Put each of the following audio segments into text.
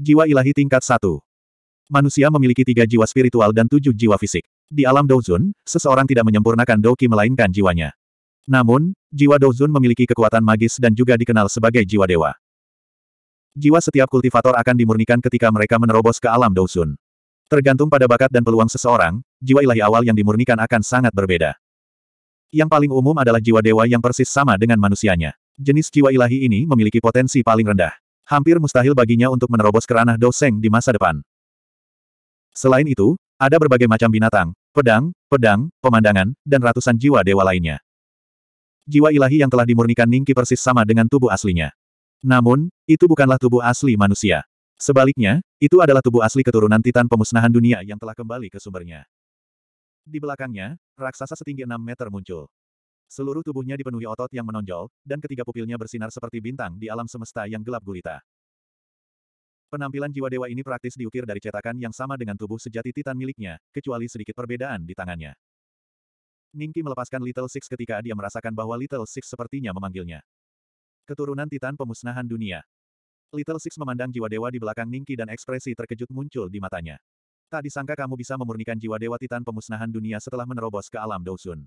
Jiwa ilahi tingkat 1. Manusia memiliki tiga jiwa spiritual dan tujuh jiwa fisik. Di alam Douzun, seseorang tidak menyempurnakan Doki melainkan jiwanya. Namun, jiwa Douzun memiliki kekuatan magis dan juga dikenal sebagai jiwa dewa. Jiwa setiap kultivator akan dimurnikan ketika mereka menerobos ke alam Douzun. Tergantung pada bakat dan peluang seseorang, jiwa ilahi awal yang dimurnikan akan sangat berbeda. Yang paling umum adalah jiwa dewa yang persis sama dengan manusianya. Jenis jiwa ilahi ini memiliki potensi paling rendah hampir mustahil baginya untuk menerobos keranah Doseng di masa depan. Selain itu, ada berbagai macam binatang, pedang, pedang, pemandangan, dan ratusan jiwa dewa lainnya. Jiwa ilahi yang telah dimurnikan Ningki persis sama dengan tubuh aslinya. Namun, itu bukanlah tubuh asli manusia. Sebaliknya, itu adalah tubuh asli keturunan Titan Pemusnahan Dunia yang telah kembali ke sumbernya. Di belakangnya, raksasa setinggi 6 meter muncul. Seluruh tubuhnya dipenuhi otot yang menonjol, dan ketiga pupilnya bersinar seperti bintang di alam semesta yang gelap gulita. Penampilan jiwa dewa ini praktis diukir dari cetakan yang sama dengan tubuh sejati Titan miliknya, kecuali sedikit perbedaan di tangannya. Ningki melepaskan Little Six ketika dia merasakan bahwa Little Six sepertinya memanggilnya. Keturunan Titan Pemusnahan Dunia. Little Six memandang jiwa dewa di belakang Ningki dan ekspresi terkejut muncul di matanya. Tak disangka kamu bisa memurnikan jiwa dewa Titan Pemusnahan Dunia setelah menerobos ke alam Dousun.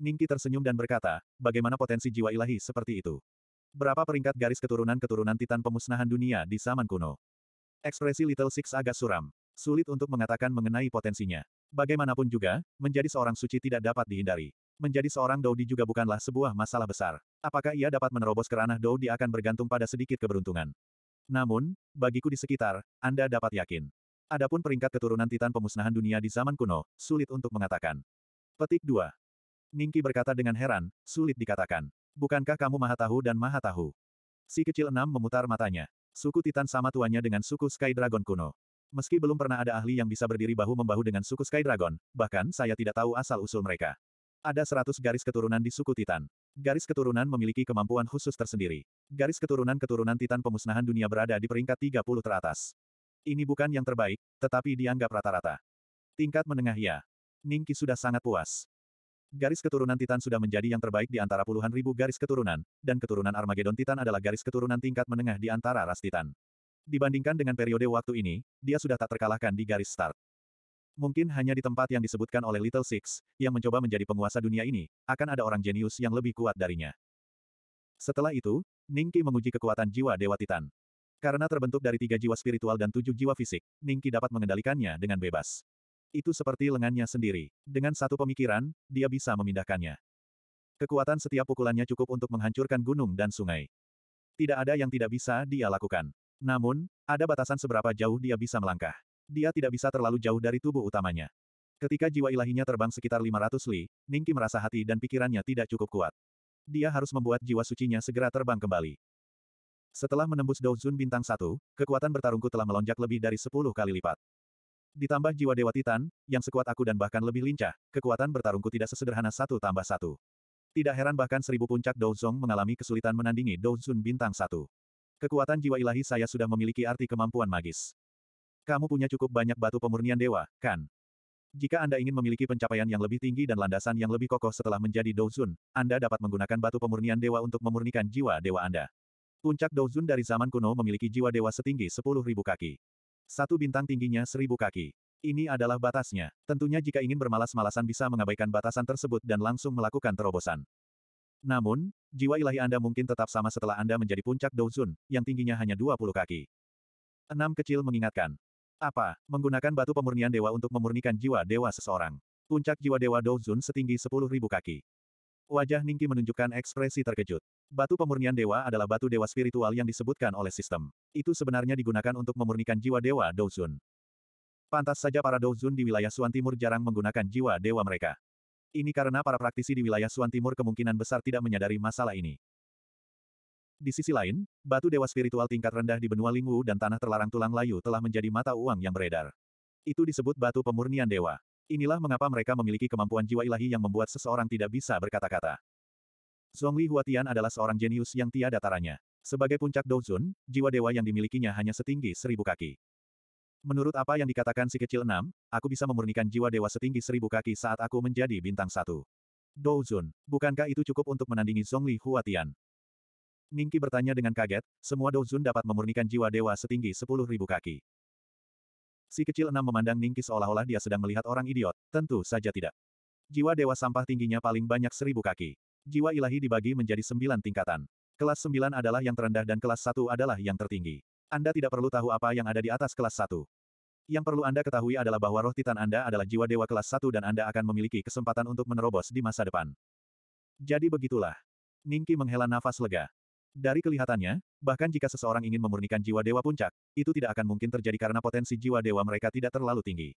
Ningki tersenyum dan berkata, bagaimana potensi jiwa ilahi seperti itu? Berapa peringkat garis keturunan-keturunan titan pemusnahan dunia di zaman kuno? Ekspresi Little Six agak suram. Sulit untuk mengatakan mengenai potensinya. Bagaimanapun juga, menjadi seorang suci tidak dapat dihindari. Menjadi seorang Dodi juga bukanlah sebuah masalah besar. Apakah ia dapat menerobos ke ranah Dodi akan bergantung pada sedikit keberuntungan. Namun, bagiku di sekitar, Anda dapat yakin. Adapun peringkat keturunan Titan pemusnahan dunia di zaman kuno, sulit untuk mengatakan. Petik 2. Ningki berkata dengan heran, sulit dikatakan. Bukankah kamu maha tahu dan maha tahu? Si kecil enam memutar matanya. Suku Titan sama tuanya dengan suku Sky Dragon kuno. Meski belum pernah ada ahli yang bisa berdiri bahu-membahu dengan suku Sky Dragon, bahkan saya tidak tahu asal-usul mereka. Ada seratus garis keturunan di suku Titan. Garis keturunan memiliki kemampuan khusus tersendiri. Garis keturunan-keturunan Titan pemusnahan dunia berada di peringkat 30 teratas. Ini bukan yang terbaik, tetapi dianggap rata-rata. Tingkat menengah ya. Ningki sudah sangat puas. Garis keturunan Titan sudah menjadi yang terbaik di antara puluhan ribu garis keturunan, dan keturunan Armageddon Titan adalah garis keturunan tingkat menengah di antara ras Titan. Dibandingkan dengan periode waktu ini, dia sudah tak terkalahkan di garis start. Mungkin hanya di tempat yang disebutkan oleh Little Six, yang mencoba menjadi penguasa dunia ini, akan ada orang jenius yang lebih kuat darinya. Setelah itu, Ningki menguji kekuatan jiwa Dewa Titan. Karena terbentuk dari tiga jiwa spiritual dan tujuh jiwa fisik, Ningki dapat mengendalikannya dengan bebas itu seperti lengannya sendiri. Dengan satu pemikiran, dia bisa memindahkannya. Kekuatan setiap pukulannya cukup untuk menghancurkan gunung dan sungai. Tidak ada yang tidak bisa dia lakukan. Namun, ada batasan seberapa jauh dia bisa melangkah. Dia tidak bisa terlalu jauh dari tubuh utamanya. Ketika jiwa ilahinya terbang sekitar 500 li, Ningki merasa hati dan pikirannya tidak cukup kuat. Dia harus membuat jiwa sucinya segera terbang kembali. Setelah menembus Douzun bintang satu, kekuatan bertarungku telah melonjak lebih dari 10 kali lipat. Ditambah jiwa Dewa Titan, yang sekuat aku dan bahkan lebih lincah, kekuatan bertarungku tidak sesederhana satu tambah satu. Tidak heran bahkan seribu puncak Douzong mengalami kesulitan menandingi Douzun bintang satu. Kekuatan jiwa ilahi saya sudah memiliki arti kemampuan magis. Kamu punya cukup banyak batu pemurnian dewa, kan? Jika Anda ingin memiliki pencapaian yang lebih tinggi dan landasan yang lebih kokoh setelah menjadi Douzun, Anda dapat menggunakan batu pemurnian dewa untuk memurnikan jiwa dewa Anda. Puncak Douzun dari zaman kuno memiliki jiwa dewa setinggi 10.000 kaki. Satu bintang tingginya seribu kaki. Ini adalah batasnya. Tentunya jika ingin bermalas-malasan bisa mengabaikan batasan tersebut dan langsung melakukan terobosan. Namun, jiwa ilahi Anda mungkin tetap sama setelah Anda menjadi puncak Douzun, yang tingginya hanya 20 kaki. Enam kecil mengingatkan. Apa? Menggunakan batu pemurnian dewa untuk memurnikan jiwa dewa seseorang. Puncak jiwa dewa Douzun setinggi 10.000 kaki. Wajah Ningki menunjukkan ekspresi terkejut. Batu pemurnian dewa adalah batu dewa spiritual yang disebutkan oleh sistem. Itu sebenarnya digunakan untuk memurnikan jiwa dewa Douzun. Pantas saja para Douzun di wilayah Suan Timur jarang menggunakan jiwa dewa mereka. Ini karena para praktisi di wilayah Suan Timur kemungkinan besar tidak menyadari masalah ini. Di sisi lain, batu dewa spiritual tingkat rendah di benua Lingwu dan tanah terlarang tulang layu telah menjadi mata uang yang beredar. Itu disebut batu pemurnian dewa. Inilah mengapa mereka memiliki kemampuan jiwa ilahi yang membuat seseorang tidak bisa berkata-kata. Zhongli Huatian adalah seorang jenius yang tiada taranya. Sebagai puncak Douzun, jiwa dewa yang dimilikinya hanya setinggi seribu kaki. Menurut apa yang dikatakan si kecil enam, aku bisa memurnikan jiwa dewa setinggi seribu kaki saat aku menjadi bintang satu. Douzun, bukankah itu cukup untuk menandingi Zhongli Huatian? Ningki bertanya dengan kaget, semua Douzun dapat memurnikan jiwa dewa setinggi sepuluh ribu kaki. Si kecil enam memandang Ningki seolah-olah dia sedang melihat orang idiot, tentu saja tidak. Jiwa dewa sampah tingginya paling banyak seribu kaki. Jiwa ilahi dibagi menjadi sembilan tingkatan. Kelas sembilan adalah yang terendah dan kelas satu adalah yang tertinggi. Anda tidak perlu tahu apa yang ada di atas kelas satu. Yang perlu Anda ketahui adalah bahwa roh titan Anda adalah jiwa dewa kelas satu dan Anda akan memiliki kesempatan untuk menerobos di masa depan. Jadi begitulah. Ningki menghela nafas lega. Dari kelihatannya, bahkan jika seseorang ingin memurnikan jiwa dewa puncak, itu tidak akan mungkin terjadi karena potensi jiwa dewa mereka tidak terlalu tinggi.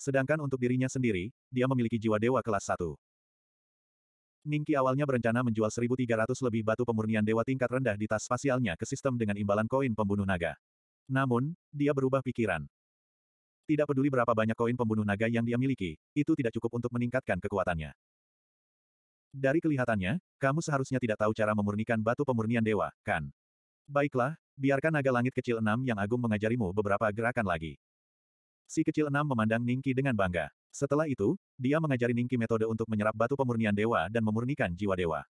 Sedangkan untuk dirinya sendiri, dia memiliki jiwa dewa kelas 1. Ningki awalnya berencana menjual 1.300 lebih batu pemurnian dewa tingkat rendah di tas spasialnya ke sistem dengan imbalan koin pembunuh naga. Namun, dia berubah pikiran. Tidak peduli berapa banyak koin pembunuh naga yang dia miliki, itu tidak cukup untuk meningkatkan kekuatannya. Dari kelihatannya, kamu seharusnya tidak tahu cara memurnikan batu pemurnian dewa, kan? Baiklah, biarkan naga langit kecil enam yang agung mengajarimu beberapa gerakan lagi. Si kecil enam memandang Ningki dengan bangga. Setelah itu, dia mengajari Ningki metode untuk menyerap batu pemurnian dewa dan memurnikan jiwa dewa.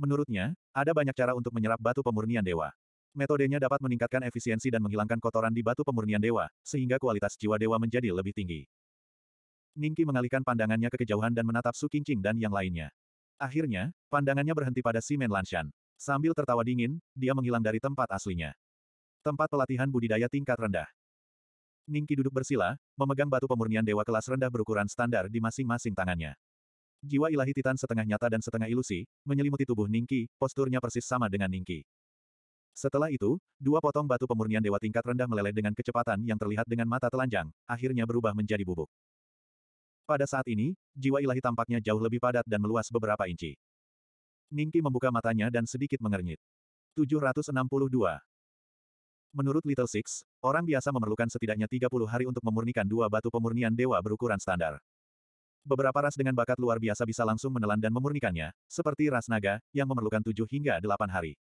Menurutnya, ada banyak cara untuk menyerap batu pemurnian dewa. Metodenya dapat meningkatkan efisiensi dan menghilangkan kotoran di batu pemurnian dewa, sehingga kualitas jiwa dewa menjadi lebih tinggi. Ningki mengalihkan pandangannya ke kejauhan dan menatap Su Qingqing dan yang lainnya. Akhirnya, pandangannya berhenti pada Simen Lanshan. Sambil tertawa dingin, dia menghilang dari tempat aslinya. Tempat pelatihan budidaya tingkat rendah. Ningki duduk bersila, memegang batu pemurnian dewa kelas rendah berukuran standar di masing-masing tangannya. Jiwa ilahi Titan setengah nyata dan setengah ilusi, menyelimuti tubuh Ningki, posturnya persis sama dengan Ningki. Setelah itu, dua potong batu pemurnian dewa tingkat rendah meleleh dengan kecepatan yang terlihat dengan mata telanjang, akhirnya berubah menjadi bubuk. Pada saat ini, jiwa ilahi tampaknya jauh lebih padat dan meluas beberapa inci. Ningki membuka matanya dan sedikit mengernyit. 762. Menurut Little Six, orang biasa memerlukan setidaknya 30 hari untuk memurnikan dua batu pemurnian dewa berukuran standar. Beberapa ras dengan bakat luar biasa bisa langsung menelan dan memurnikannya, seperti ras naga, yang memerlukan 7 hingga 8 hari.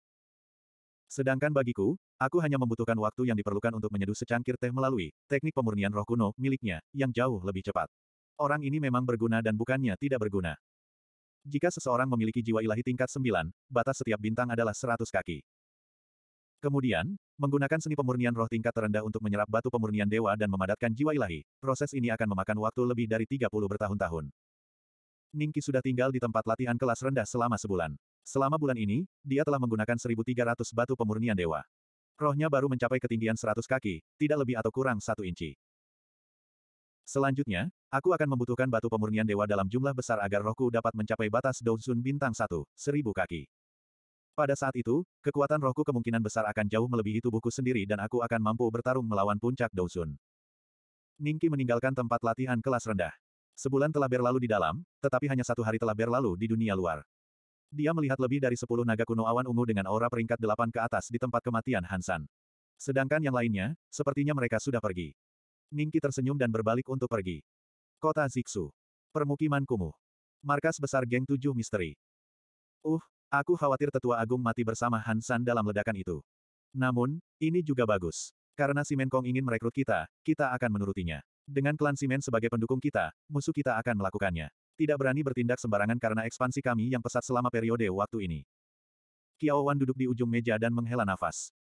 Sedangkan bagiku, aku hanya membutuhkan waktu yang diperlukan untuk menyeduh secangkir teh melalui teknik pemurnian roh kuno miliknya, yang jauh lebih cepat. Orang ini memang berguna dan bukannya tidak berguna. Jika seseorang memiliki jiwa ilahi tingkat 9, batas setiap bintang adalah 100 kaki. Kemudian, menggunakan seni pemurnian roh tingkat terendah untuk menyerap batu pemurnian dewa dan memadatkan jiwa ilahi, proses ini akan memakan waktu lebih dari 30 bertahun-tahun. Ningki sudah tinggal di tempat latihan kelas rendah selama sebulan. Selama bulan ini, dia telah menggunakan 1.300 batu pemurnian dewa. Rohnya baru mencapai ketinggian 100 kaki, tidak lebih atau kurang satu inci. Selanjutnya, aku akan membutuhkan batu pemurnian dewa dalam jumlah besar agar rohku dapat mencapai batas Douzun bintang 1, seribu kaki. Pada saat itu, kekuatan rohku kemungkinan besar akan jauh melebihi tubuhku sendiri dan aku akan mampu bertarung melawan puncak Douzun. Ningki meninggalkan tempat latihan kelas rendah. Sebulan telah berlalu di dalam, tetapi hanya satu hari telah berlalu di dunia luar. Dia melihat lebih dari sepuluh naga kuno awan ungu dengan aura peringkat delapan ke atas di tempat kematian Hansan. Sedangkan yang lainnya, sepertinya mereka sudah pergi. Ningki tersenyum dan berbalik untuk pergi. Kota Ziksu. Permukiman kumuh. Markas besar geng tujuh misteri. Uh, aku khawatir tetua agung mati bersama Hansan dalam ledakan itu. Namun, ini juga bagus. Karena si Menkong ingin merekrut kita, kita akan menurutinya. Dengan klan Simen sebagai pendukung kita, musuh kita akan melakukannya. Tidak berani bertindak sembarangan karena ekspansi kami yang pesat selama periode waktu ini. Wan duduk di ujung meja dan menghela nafas.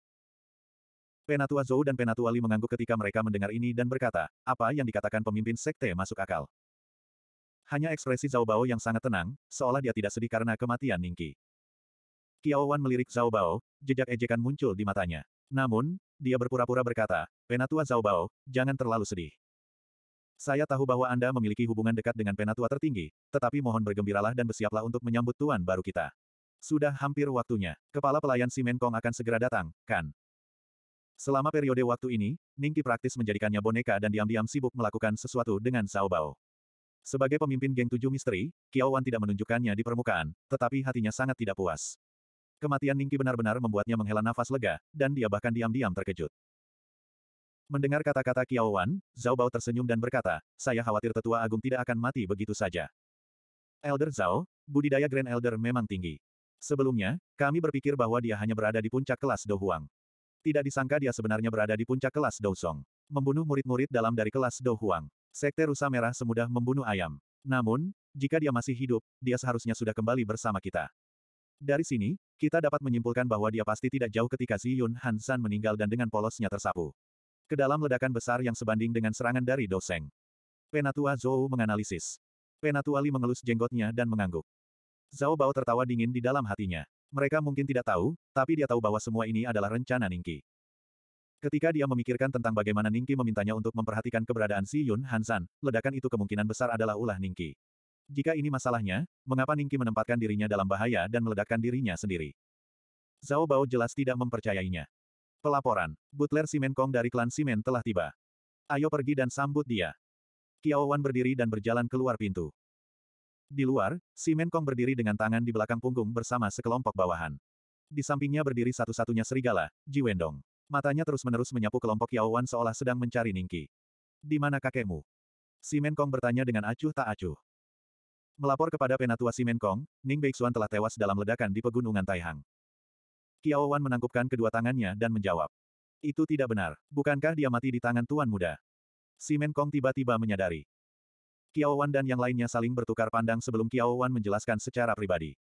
Penatua Zhou dan Penatua Li mengangguk ketika mereka mendengar ini dan berkata, apa yang dikatakan pemimpin sekte masuk akal. Hanya ekspresi Zhao Bao yang sangat tenang, seolah dia tidak sedih karena kematian Ningki. Qiao Wan melirik Zhao Bao, jejak ejekan muncul di matanya. Namun, dia berpura-pura berkata, Penatua Zhao Bao, jangan terlalu sedih. Saya tahu bahwa Anda memiliki hubungan dekat dengan penatua tertinggi, tetapi mohon bergembiralah dan bersiaplah untuk menyambut tuan baru kita. Sudah hampir waktunya. Kepala pelayan Simen Kong akan segera datang, kan? Selama periode waktu ini, Ningki praktis menjadikannya boneka dan diam-diam sibuk melakukan sesuatu dengan Zhao Bao. Sebagai pemimpin geng tujuh misteri, Kiao Wan tidak menunjukkannya di permukaan, tetapi hatinya sangat tidak puas. Kematian Ningki benar-benar membuatnya menghela nafas lega, dan dia bahkan diam-diam terkejut. Mendengar kata-kata Kiao Wan, Zhao Bao tersenyum dan berkata, saya khawatir tetua agung tidak akan mati begitu saja. Elder Zhao, budidaya Grand Elder memang tinggi. Sebelumnya, kami berpikir bahwa dia hanya berada di puncak kelas Dohuang. Tidak disangka dia sebenarnya berada di puncak kelas Dousong. Membunuh murid-murid dalam dari kelas Dou Huang. Sekte Rusa Merah semudah membunuh ayam. Namun, jika dia masih hidup, dia seharusnya sudah kembali bersama kita. Dari sini, kita dapat menyimpulkan bahwa dia pasti tidak jauh ketika Si Yun Han meninggal dan dengan polosnya tersapu. Ke dalam ledakan besar yang sebanding dengan serangan dari Doseng. Penatua Zhou menganalisis. Penatua Li mengelus jenggotnya dan mengangguk. Zhao Bao tertawa dingin di dalam hatinya. Mereka mungkin tidak tahu, tapi dia tahu bahwa semua ini adalah rencana Ningki. Ketika dia memikirkan tentang bagaimana Ningki memintanya untuk memperhatikan keberadaan Si Yun Hansan, ledakan itu kemungkinan besar adalah ulah Ningki. Jika ini masalahnya, mengapa Ningki menempatkan dirinya dalam bahaya dan meledakkan dirinya sendiri? Zhao Bao jelas tidak mempercayainya. Pelaporan, Butler Simen Kong dari klan Simen telah tiba. Ayo pergi dan sambut dia. Kiao Wan berdiri dan berjalan keluar pintu. Di luar, si Menkong berdiri dengan tangan di belakang punggung bersama sekelompok bawahan. Di sampingnya berdiri satu-satunya serigala, Ji Wendong. Matanya terus-menerus menyapu kelompok Yao Wan seolah sedang mencari Ningki. Di mana kakekmu? Si Menkong bertanya dengan acuh tak acuh. Melapor kepada penatua si Menkong, Ning Beixuan telah tewas dalam ledakan di pegunungan Taihang. Kiao Wan menangkupkan kedua tangannya dan menjawab. Itu tidak benar. Bukankah dia mati di tangan tuan muda? Si Menkong tiba-tiba menyadari. Kiao Wan dan yang lainnya saling bertukar pandang sebelum Kiao Wan menjelaskan secara pribadi.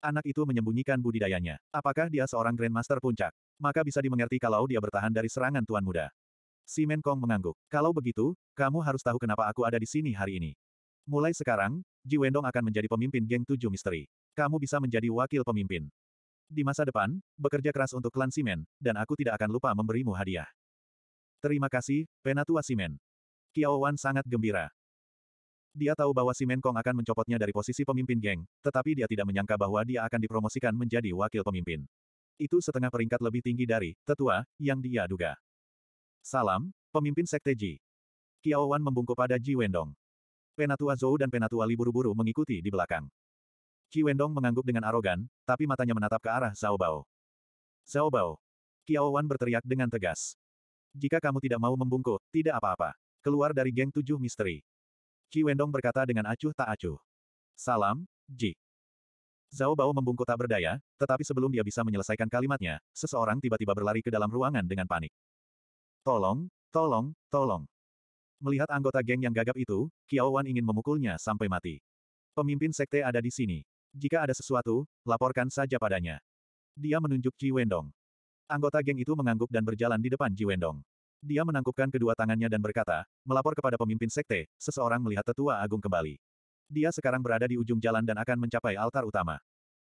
Anak itu menyembunyikan budidayanya. Apakah dia seorang Grandmaster Puncak? Maka bisa dimengerti kalau dia bertahan dari serangan Tuan Muda. Si Men Kong mengangguk. Kalau begitu, kamu harus tahu kenapa aku ada di sini hari ini. Mulai sekarang, Ji Wendong akan menjadi pemimpin geng tujuh misteri. Kamu bisa menjadi wakil pemimpin. Di masa depan, bekerja keras untuk klan Simen, dan aku tidak akan lupa memberimu hadiah. Terima kasih, Penatua Simen. Kiaowan sangat gembira. Dia tahu bahwa si Menkong akan mencopotnya dari posisi pemimpin geng, tetapi dia tidak menyangka bahwa dia akan dipromosikan menjadi wakil pemimpin. Itu setengah peringkat lebih tinggi dari tetua yang dia duga. Salam, pemimpin Sekte Ji. Kiao Wan membungkuk pada Ji Wendong. Penatua Zhou dan Penatua Li buru-buru mengikuti di belakang. Ji Wendong mengangguk dengan arogan, tapi matanya menatap ke arah Zhao Bao. Zhao Bao. Kiao Wan berteriak dengan tegas. Jika kamu tidak mau membungkuk, tidak apa-apa. Keluar dari geng tujuh misteri. Qi Wendong berkata dengan acuh tak acuh. Salam, Ji. Zhao Bao membungkuk tak berdaya, tetapi sebelum dia bisa menyelesaikan kalimatnya, seseorang tiba-tiba berlari ke dalam ruangan dengan panik. Tolong, tolong, tolong. Melihat anggota geng yang gagap itu, Kiao Wan ingin memukulnya sampai mati. Pemimpin sekte ada di sini. Jika ada sesuatu, laporkan saja padanya. Dia menunjuk Ji Wendong. Anggota geng itu mengangguk dan berjalan di depan Ji Wendong. Dia menangkupkan kedua tangannya dan berkata, melapor kepada pemimpin sekte, seseorang melihat tetua agung kembali. Dia sekarang berada di ujung jalan dan akan mencapai altar utama.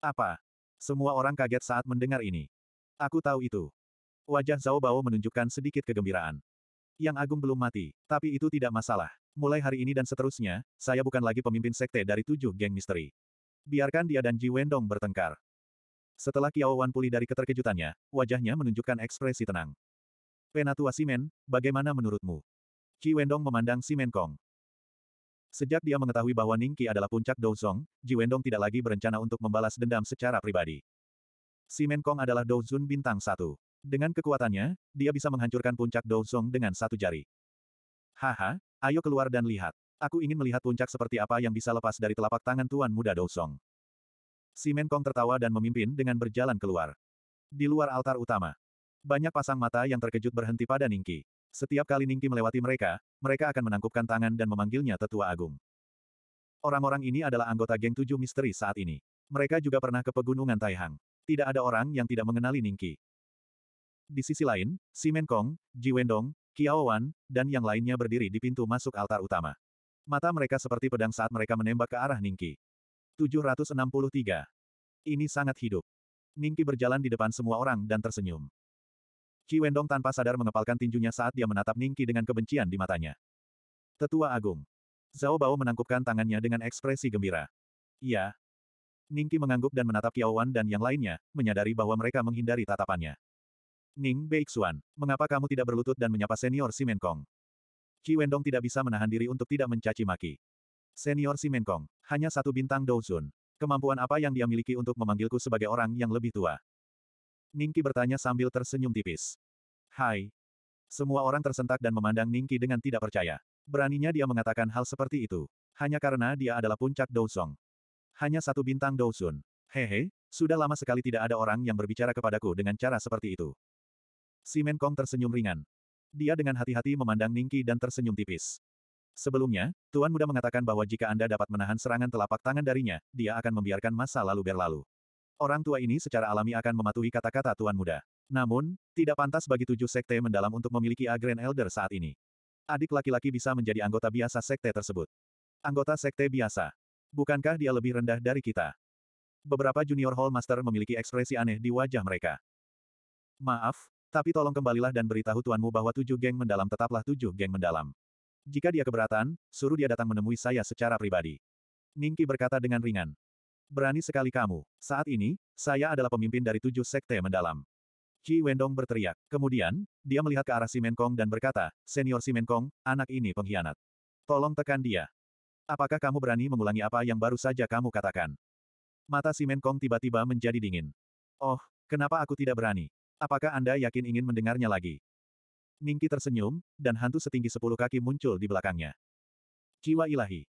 Apa? Semua orang kaget saat mendengar ini. Aku tahu itu. Wajah Zhao Bao menunjukkan sedikit kegembiraan. Yang agung belum mati, tapi itu tidak masalah. Mulai hari ini dan seterusnya, saya bukan lagi pemimpin sekte dari tujuh geng misteri. Biarkan dia dan Ji Wendong bertengkar. Setelah Kiao Wan pulih dari keterkejutannya, wajahnya menunjukkan ekspresi tenang. Penatua Simen, bagaimana menurutmu? Qi Wendong memandang Simen Kong. Sejak dia mengetahui bahwa Ningqi adalah puncak Douzong, Ji Wendong tidak lagi berencana untuk membalas dendam secara pribadi. Simen Kong adalah Douzun bintang satu. Dengan kekuatannya, dia bisa menghancurkan puncak Douzong dengan satu jari. Haha, ayo keluar dan lihat. Aku ingin melihat puncak seperti apa yang bisa lepas dari telapak tangan Tuan Muda Douzong. Simen Kong tertawa dan memimpin dengan berjalan keluar. Di luar altar utama, banyak pasang mata yang terkejut berhenti pada Ningki. Setiap kali Ningki melewati mereka, mereka akan menangkupkan tangan dan memanggilnya Tetua Agung. Orang-orang ini adalah anggota geng tujuh misteri saat ini. Mereka juga pernah ke pegunungan Taihang. Tidak ada orang yang tidak mengenali Ningki. Di sisi lain, Si Menkong, Ji Wendong, Kiao Wan, dan yang lainnya berdiri di pintu masuk altar utama. Mata mereka seperti pedang saat mereka menembak ke arah Ningki. 763. Ini sangat hidup. Ningki berjalan di depan semua orang dan tersenyum. Qi Wendong tanpa sadar mengepalkan tinjunya saat dia menatap Ningki dengan kebencian di matanya. Tetua Agung. Zhao Bao menangkupkan tangannya dengan ekspresi gembira. Iya. Ningki mengangguk dan menatap Wan dan yang lainnya, menyadari bahwa mereka menghindari tatapannya. Ning Beixuan, mengapa kamu tidak berlutut dan menyapa senior Menkong? Qi Wendong tidak bisa menahan diri untuk tidak mencaci maki. Senior Menkong, hanya satu bintang Douzun. Kemampuan apa yang dia miliki untuk memanggilku sebagai orang yang lebih tua? Ningki bertanya sambil tersenyum tipis. Hai. Semua orang tersentak dan memandang Ningki dengan tidak percaya. Beraninya dia mengatakan hal seperti itu. Hanya karena dia adalah puncak Dousong. Hanya satu bintang Dousun. Hehe, sudah lama sekali tidak ada orang yang berbicara kepadaku dengan cara seperti itu. Si Menkong tersenyum ringan. Dia dengan hati-hati memandang Ningki dan tersenyum tipis. Sebelumnya, Tuan Muda mengatakan bahwa jika Anda dapat menahan serangan telapak tangan darinya, dia akan membiarkan masa lalu berlalu. Orang tua ini secara alami akan mematuhi kata-kata tuan muda. Namun, tidak pantas bagi tujuh sekte mendalam untuk memiliki A Elder saat ini. Adik laki-laki bisa menjadi anggota biasa sekte tersebut. Anggota sekte biasa. Bukankah dia lebih rendah dari kita? Beberapa junior Hall Master memiliki ekspresi aneh di wajah mereka. Maaf, tapi tolong kembalilah dan beritahu tuanmu bahwa tujuh geng mendalam tetaplah tujuh geng mendalam. Jika dia keberatan, suruh dia datang menemui saya secara pribadi. Ningki berkata dengan ringan. Berani sekali kamu. Saat ini, saya adalah pemimpin dari tujuh sekte mendalam. Qi Wendong berteriak. Kemudian, dia melihat ke arah Simen Kong dan berkata, Senior Simen Kong, anak ini pengkhianat. Tolong tekan dia. Apakah kamu berani mengulangi apa yang baru saja kamu katakan? Mata Simen Kong tiba-tiba menjadi dingin. Oh, kenapa aku tidak berani? Apakah Anda yakin ingin mendengarnya lagi? Ningki tersenyum, dan hantu setinggi sepuluh kaki muncul di belakangnya. Jiwa ilahi.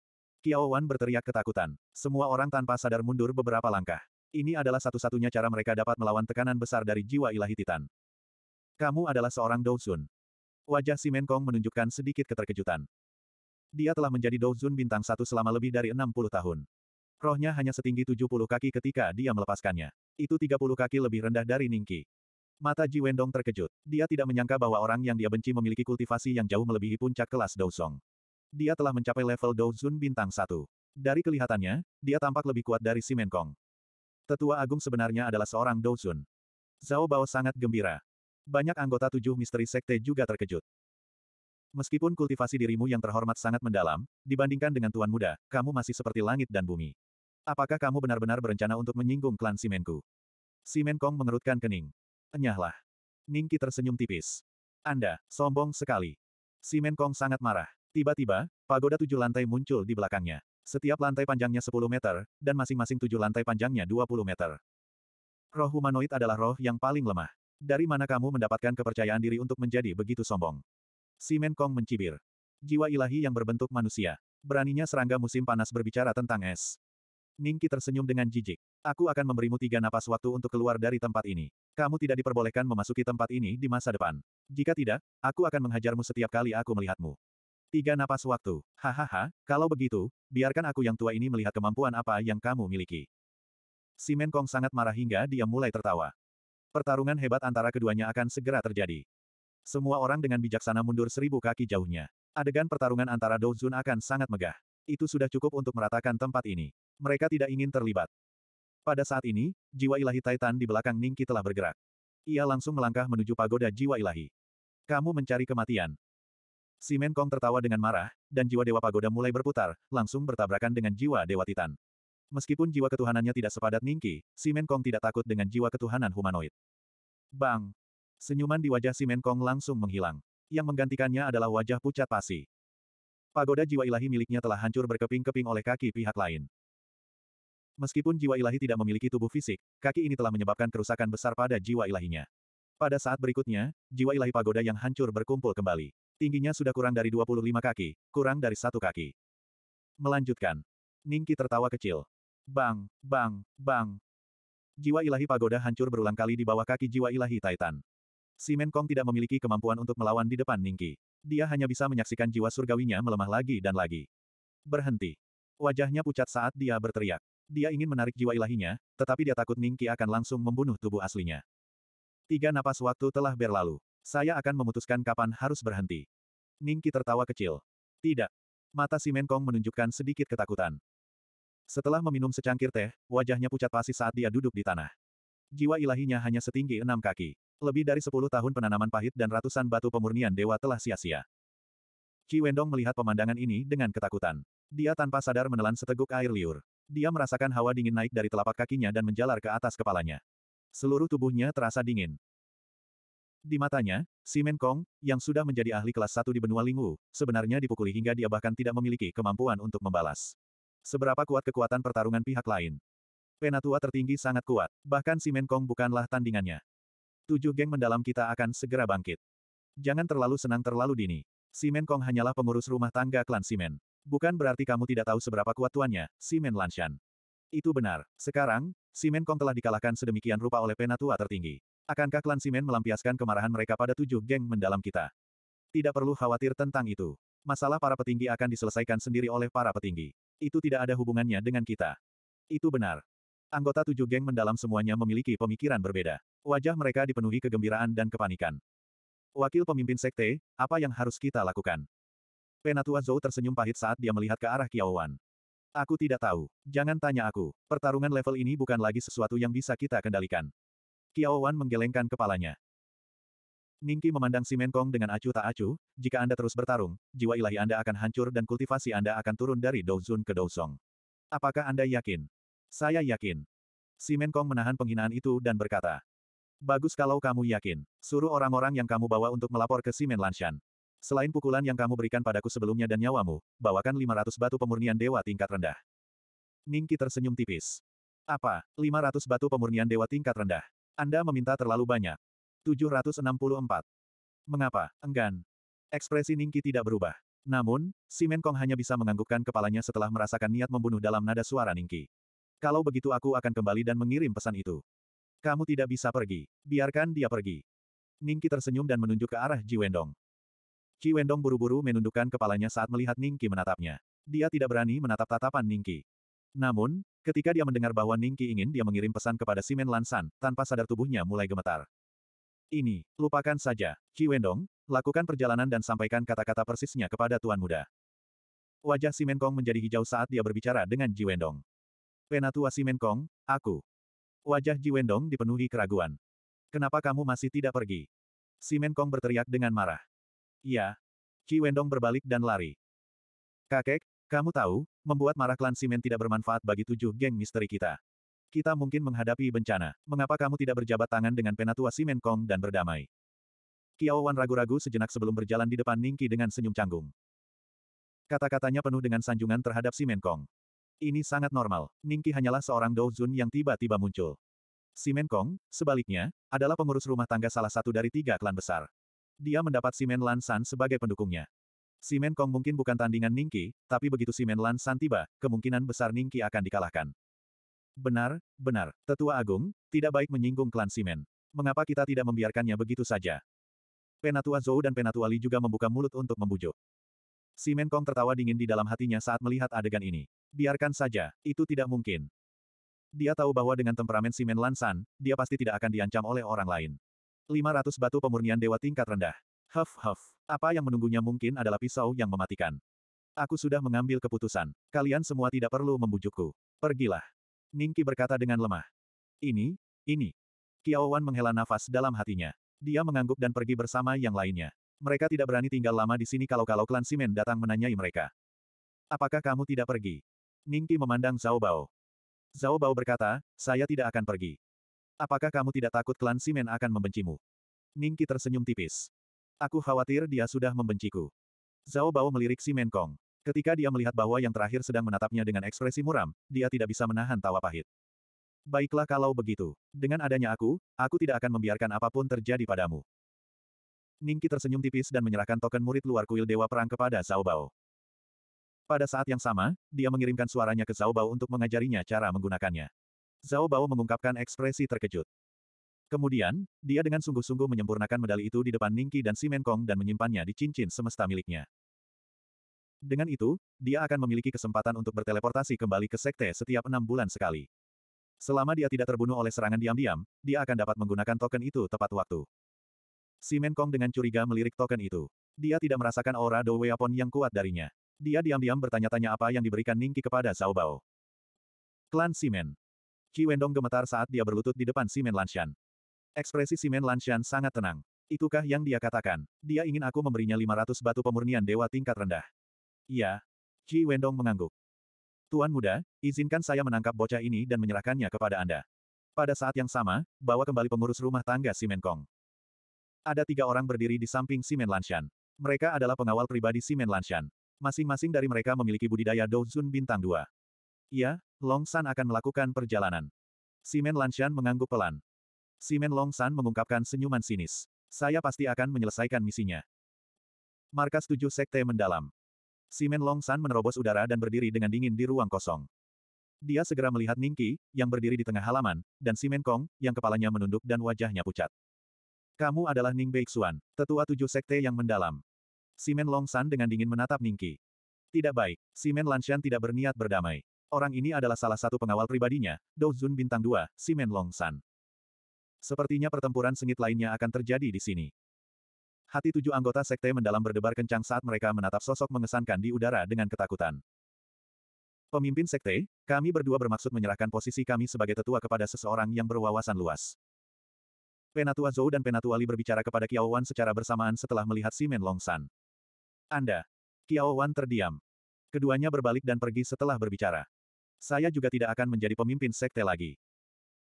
Kiao Wan berteriak ketakutan. Semua orang tanpa sadar mundur beberapa langkah. Ini adalah satu-satunya cara mereka dapat melawan tekanan besar dari jiwa ilahi Titan. Kamu adalah seorang Douzun. Wajah si Menkong menunjukkan sedikit keterkejutan. Dia telah menjadi Douzun bintang satu selama lebih dari 60 tahun. Rohnya hanya setinggi 70 kaki ketika dia melepaskannya. Itu 30 kaki lebih rendah dari Ningki. Mata Ji Wendong terkejut. Dia tidak menyangka bahwa orang yang dia benci memiliki kultivasi yang jauh melebihi puncak kelas Douzong. Dia telah mencapai level Douzun bintang 1. Dari kelihatannya, dia tampak lebih kuat dari Simenkong. Tetua Agung sebenarnya adalah seorang Douzun. Zhao Bao sangat gembira. Banyak anggota tujuh misteri sekte juga terkejut. Meskipun kultivasi dirimu yang terhormat sangat mendalam, dibandingkan dengan tuan muda, kamu masih seperti langit dan bumi. Apakah kamu benar-benar berencana untuk menyinggung klan Simenku? Simenkong mengerutkan kening. Enyahlah. Ningki tersenyum tipis. Anda, sombong sekali. Simenkong sangat marah. Tiba-tiba, pagoda tujuh lantai muncul di belakangnya. Setiap lantai panjangnya 10 meter, dan masing-masing tujuh lantai panjangnya 20 meter. Roh humanoid adalah roh yang paling lemah. Dari mana kamu mendapatkan kepercayaan diri untuk menjadi begitu sombong? Si Menkong mencibir. Jiwa ilahi yang berbentuk manusia. Beraninya serangga musim panas berbicara tentang es. Ningki tersenyum dengan jijik. Aku akan memberimu tiga napas waktu untuk keluar dari tempat ini. Kamu tidak diperbolehkan memasuki tempat ini di masa depan. Jika tidak, aku akan menghajarmu setiap kali aku melihatmu. Tiga napas waktu. Hahaha, kalau begitu, biarkan aku yang tua ini melihat kemampuan apa yang kamu miliki. Si Menkong sangat marah hingga dia mulai tertawa. Pertarungan hebat antara keduanya akan segera terjadi. Semua orang dengan bijaksana mundur seribu kaki jauhnya. Adegan pertarungan antara Douzun akan sangat megah. Itu sudah cukup untuk meratakan tempat ini. Mereka tidak ingin terlibat. Pada saat ini, jiwa ilahi Titan di belakang Ningki telah bergerak. Ia langsung melangkah menuju pagoda jiwa ilahi. Kamu mencari kematian. Si Menkong tertawa dengan marah, dan jiwa Dewa Pagoda mulai berputar, langsung bertabrakan dengan jiwa Dewa Titan. Meskipun jiwa ketuhanannya tidak sepadat Ningki, si Menkong tidak takut dengan jiwa ketuhanan humanoid. Bang! Senyuman di wajah si Menkong langsung menghilang. Yang menggantikannya adalah wajah pucat pasi. Pagoda jiwa ilahi miliknya telah hancur berkeping-keping oleh kaki pihak lain. Meskipun jiwa ilahi tidak memiliki tubuh fisik, kaki ini telah menyebabkan kerusakan besar pada jiwa ilahinya. Pada saat berikutnya, jiwa ilahi pagoda yang hancur berkumpul kembali. Tingginya sudah kurang dari 25 kaki, kurang dari satu kaki. Melanjutkan. Ningki tertawa kecil. Bang, bang, bang. Jiwa ilahi pagoda hancur berulang kali di bawah kaki jiwa ilahi Titan. Si Menkong tidak memiliki kemampuan untuk melawan di depan Ningki. Dia hanya bisa menyaksikan jiwa surgawinya melemah lagi dan lagi. Berhenti. Wajahnya pucat saat dia berteriak. Dia ingin menarik jiwa ilahinya, tetapi dia takut Ningki akan langsung membunuh tubuh aslinya. Tiga napas waktu telah berlalu. Saya akan memutuskan kapan harus berhenti. Ningki tertawa kecil. Tidak. Mata si Menkong menunjukkan sedikit ketakutan. Setelah meminum secangkir teh, wajahnya pucat pasi saat dia duduk di tanah. Jiwa ilahinya hanya setinggi enam kaki. Lebih dari sepuluh tahun penanaman pahit dan ratusan batu pemurnian dewa telah sia-sia. Qi Wendong melihat pemandangan ini dengan ketakutan. Dia tanpa sadar menelan seteguk air liur. Dia merasakan hawa dingin naik dari telapak kakinya dan menjalar ke atas kepalanya. Seluruh tubuhnya terasa dingin. Di matanya, si Kong, yang sudah menjadi ahli kelas satu di benua Lingwu, sebenarnya dipukuli hingga dia bahkan tidak memiliki kemampuan untuk membalas. Seberapa kuat kekuatan pertarungan pihak lain? Penatua tertinggi sangat kuat, bahkan si Kong bukanlah tandingannya. Tujuh geng mendalam kita akan segera bangkit. Jangan terlalu senang terlalu dini. Si Kong hanyalah pengurus rumah tangga klan Simen. Bukan berarti kamu tidak tahu seberapa kuat tuannya, Simen Lanshan. Itu benar. Sekarang, Simen Kong telah dikalahkan sedemikian rupa oleh penatua tertinggi. Akankah klan Simen melampiaskan kemarahan mereka pada tujuh geng mendalam kita? Tidak perlu khawatir tentang itu. Masalah para petinggi akan diselesaikan sendiri oleh para petinggi. Itu tidak ada hubungannya dengan kita. Itu benar. Anggota tujuh geng mendalam semuanya memiliki pemikiran berbeda. Wajah mereka dipenuhi kegembiraan dan kepanikan. Wakil pemimpin sekte, apa yang harus kita lakukan? Penatua Zhou tersenyum pahit saat dia melihat ke arah Kiao Wan. Aku tidak tahu. Jangan tanya aku. Pertarungan level ini bukan lagi sesuatu yang bisa kita kendalikan. Kiao Wan menggelengkan kepalanya. Ningki memandang si Menkong dengan acuh tak acuh, jika Anda terus bertarung, jiwa ilahi Anda akan hancur dan kultivasi Anda akan turun dari Douzun ke Douzong. Apakah Anda yakin? Saya yakin. Si Menkong menahan penghinaan itu dan berkata, Bagus kalau kamu yakin. Suruh orang-orang yang kamu bawa untuk melapor ke Simen Lanshan. Selain pukulan yang kamu berikan padaku sebelumnya dan nyawamu, bawakan 500 batu pemurnian dewa tingkat rendah. Ningki tersenyum tipis. Apa, 500 batu pemurnian dewa tingkat rendah? Anda meminta terlalu banyak. 764. Mengapa? Enggan. Ekspresi Ningki tidak berubah. Namun, si Menkong hanya bisa menganggukkan kepalanya setelah merasakan niat membunuh dalam nada suara Ningki. Kalau begitu aku akan kembali dan mengirim pesan itu. Kamu tidak bisa pergi. Biarkan dia pergi. Ningki tersenyum dan menunjuk ke arah Ji Wendong. Ji Wendong buru-buru menundukkan kepalanya saat melihat Ningki menatapnya. Dia tidak berani menatap tatapan Ningki. Namun, ketika dia mendengar bahwa Ningki ingin dia mengirim pesan kepada Simen Lansan, tanpa sadar tubuhnya mulai gemetar. Ini, lupakan saja, Qi Wendong, lakukan perjalanan dan sampaikan kata-kata persisnya kepada Tuan Muda. Wajah Simen Kong menjadi hijau saat dia berbicara dengan Ji Wendong. Penatua Simen Kong, aku. Wajah Ji Wendong dipenuhi keraguan. Kenapa kamu masih tidak pergi? Simen Kong berteriak dengan marah. Iya. Ji Wendong berbalik dan lari. Kakek, kamu tahu, membuat marah klan Simen tidak bermanfaat bagi tujuh geng misteri kita. Kita mungkin menghadapi bencana. Mengapa kamu tidak berjabat tangan dengan penatua Simen Kong dan berdamai? Kiao Wan ragu-ragu sejenak sebelum berjalan di depan Ningki dengan senyum canggung. Kata-katanya penuh dengan sanjungan terhadap Simen Kong. Ini sangat normal. Ningki hanyalah seorang Douzun yang tiba-tiba muncul. Simen Kong, sebaliknya, adalah pengurus rumah tangga salah satu dari tiga klan besar. Dia mendapat Simen Lan San sebagai pendukungnya. Si Men Kong mungkin bukan tandingan Ningki, tapi begitu si Men Lan San tiba, kemungkinan besar Ningki akan dikalahkan. Benar, benar, Tetua Agung, tidak baik menyinggung klan Simen. Mengapa kita tidak membiarkannya begitu saja? Penatua Zhou dan Penatua Li juga membuka mulut untuk membujuk. Simen Kong tertawa dingin di dalam hatinya saat melihat adegan ini. Biarkan saja, itu tidak mungkin. Dia tahu bahwa dengan temperamen Simen San, dia pasti tidak akan diancam oleh orang lain. 500 batu pemurnian dewa tingkat rendah. Huff huff. Apa yang menunggunya mungkin adalah pisau yang mematikan. Aku sudah mengambil keputusan. Kalian semua tidak perlu membujukku. Pergilah. Ningki berkata dengan lemah. Ini, ini. Kiaowan menghela nafas dalam hatinya. Dia mengangguk dan pergi bersama yang lainnya. Mereka tidak berani tinggal lama di sini kalau-kalau klan Simen datang menanyai mereka. Apakah kamu tidak pergi? Ningki memandang Zhao Bao. Zhao Bao berkata, saya tidak akan pergi. Apakah kamu tidak takut klan Simen akan membencimu? Ningki tersenyum tipis. Aku khawatir dia sudah membenciku. Zhao Bao melirik si Menkong. Ketika dia melihat bahwa yang terakhir sedang menatapnya dengan ekspresi muram, dia tidak bisa menahan tawa pahit. Baiklah kalau begitu. Dengan adanya aku, aku tidak akan membiarkan apapun terjadi padamu. Ningki tersenyum tipis dan menyerahkan token murid luar kuil Dewa Perang kepada Zhao Bao. Pada saat yang sama, dia mengirimkan suaranya ke Zhao Bao untuk mengajarinya cara menggunakannya. Zhao Bao mengungkapkan ekspresi terkejut. Kemudian, dia dengan sungguh-sungguh menyempurnakan medali itu di depan Ningki dan Simen Kong dan menyimpannya di cincin semesta miliknya. Dengan itu, dia akan memiliki kesempatan untuk berteleportasi kembali ke sekte setiap enam bulan sekali. Selama dia tidak terbunuh oleh serangan diam-diam, dia akan dapat menggunakan token itu tepat waktu. Simen Kong dengan curiga melirik token itu. Dia tidak merasakan aura Do Weapon yang kuat darinya. Dia diam-diam bertanya-tanya apa yang diberikan Ningki kepada Zhao Bao. Klan Simen. Qi Wendong gemetar saat dia berlutut di depan Simen Lanshan. Ekspresi Simen Lanshan sangat tenang. Itukah yang dia katakan? Dia ingin aku memberinya 500 batu pemurnian dewa tingkat rendah. Iya. Ji Wendong mengangguk. Tuan muda, izinkan saya menangkap bocah ini dan menyerahkannya kepada Anda. Pada saat yang sama, bawa kembali pengurus rumah tangga Simen Kong. Ada tiga orang berdiri di samping Simen Lanshan. Mereka adalah pengawal pribadi Simen Lanshan. Masing-masing dari mereka memiliki budidaya Douzun bintang dua. Iya, Long San akan melakukan perjalanan. Simen Lanshan mengangguk pelan. Simen Long San mengungkapkan senyuman sinis. Saya pasti akan menyelesaikan misinya. Markas tujuh sekte mendalam. Simen Long San menerobos udara dan berdiri dengan dingin di ruang kosong. Dia segera melihat Ningki, yang berdiri di tengah halaman, dan Simen Kong, yang kepalanya menunduk dan wajahnya pucat. Kamu adalah Ning Beixuan, tetua tujuh sekte yang mendalam. Simen Long San dengan dingin menatap Ningki. Tidak baik, Simen Lanshan tidak berniat berdamai. Orang ini adalah salah satu pengawal pribadinya, Dou Zun Bintang 2, Simen Long San. Sepertinya pertempuran sengit lainnya akan terjadi di sini. Hati tujuh anggota sekte mendalam berdebar kencang saat mereka menatap sosok mengesankan di udara dengan ketakutan. Pemimpin sekte, kami berdua bermaksud menyerahkan posisi kami sebagai tetua kepada seseorang yang berwawasan luas. Penatua Zhou dan Penatua Li berbicara kepada Kiao Wan secara bersamaan setelah melihat Simen Longsan. Anda. Kiao Wan terdiam. Keduanya berbalik dan pergi setelah berbicara. Saya juga tidak akan menjadi pemimpin sekte lagi.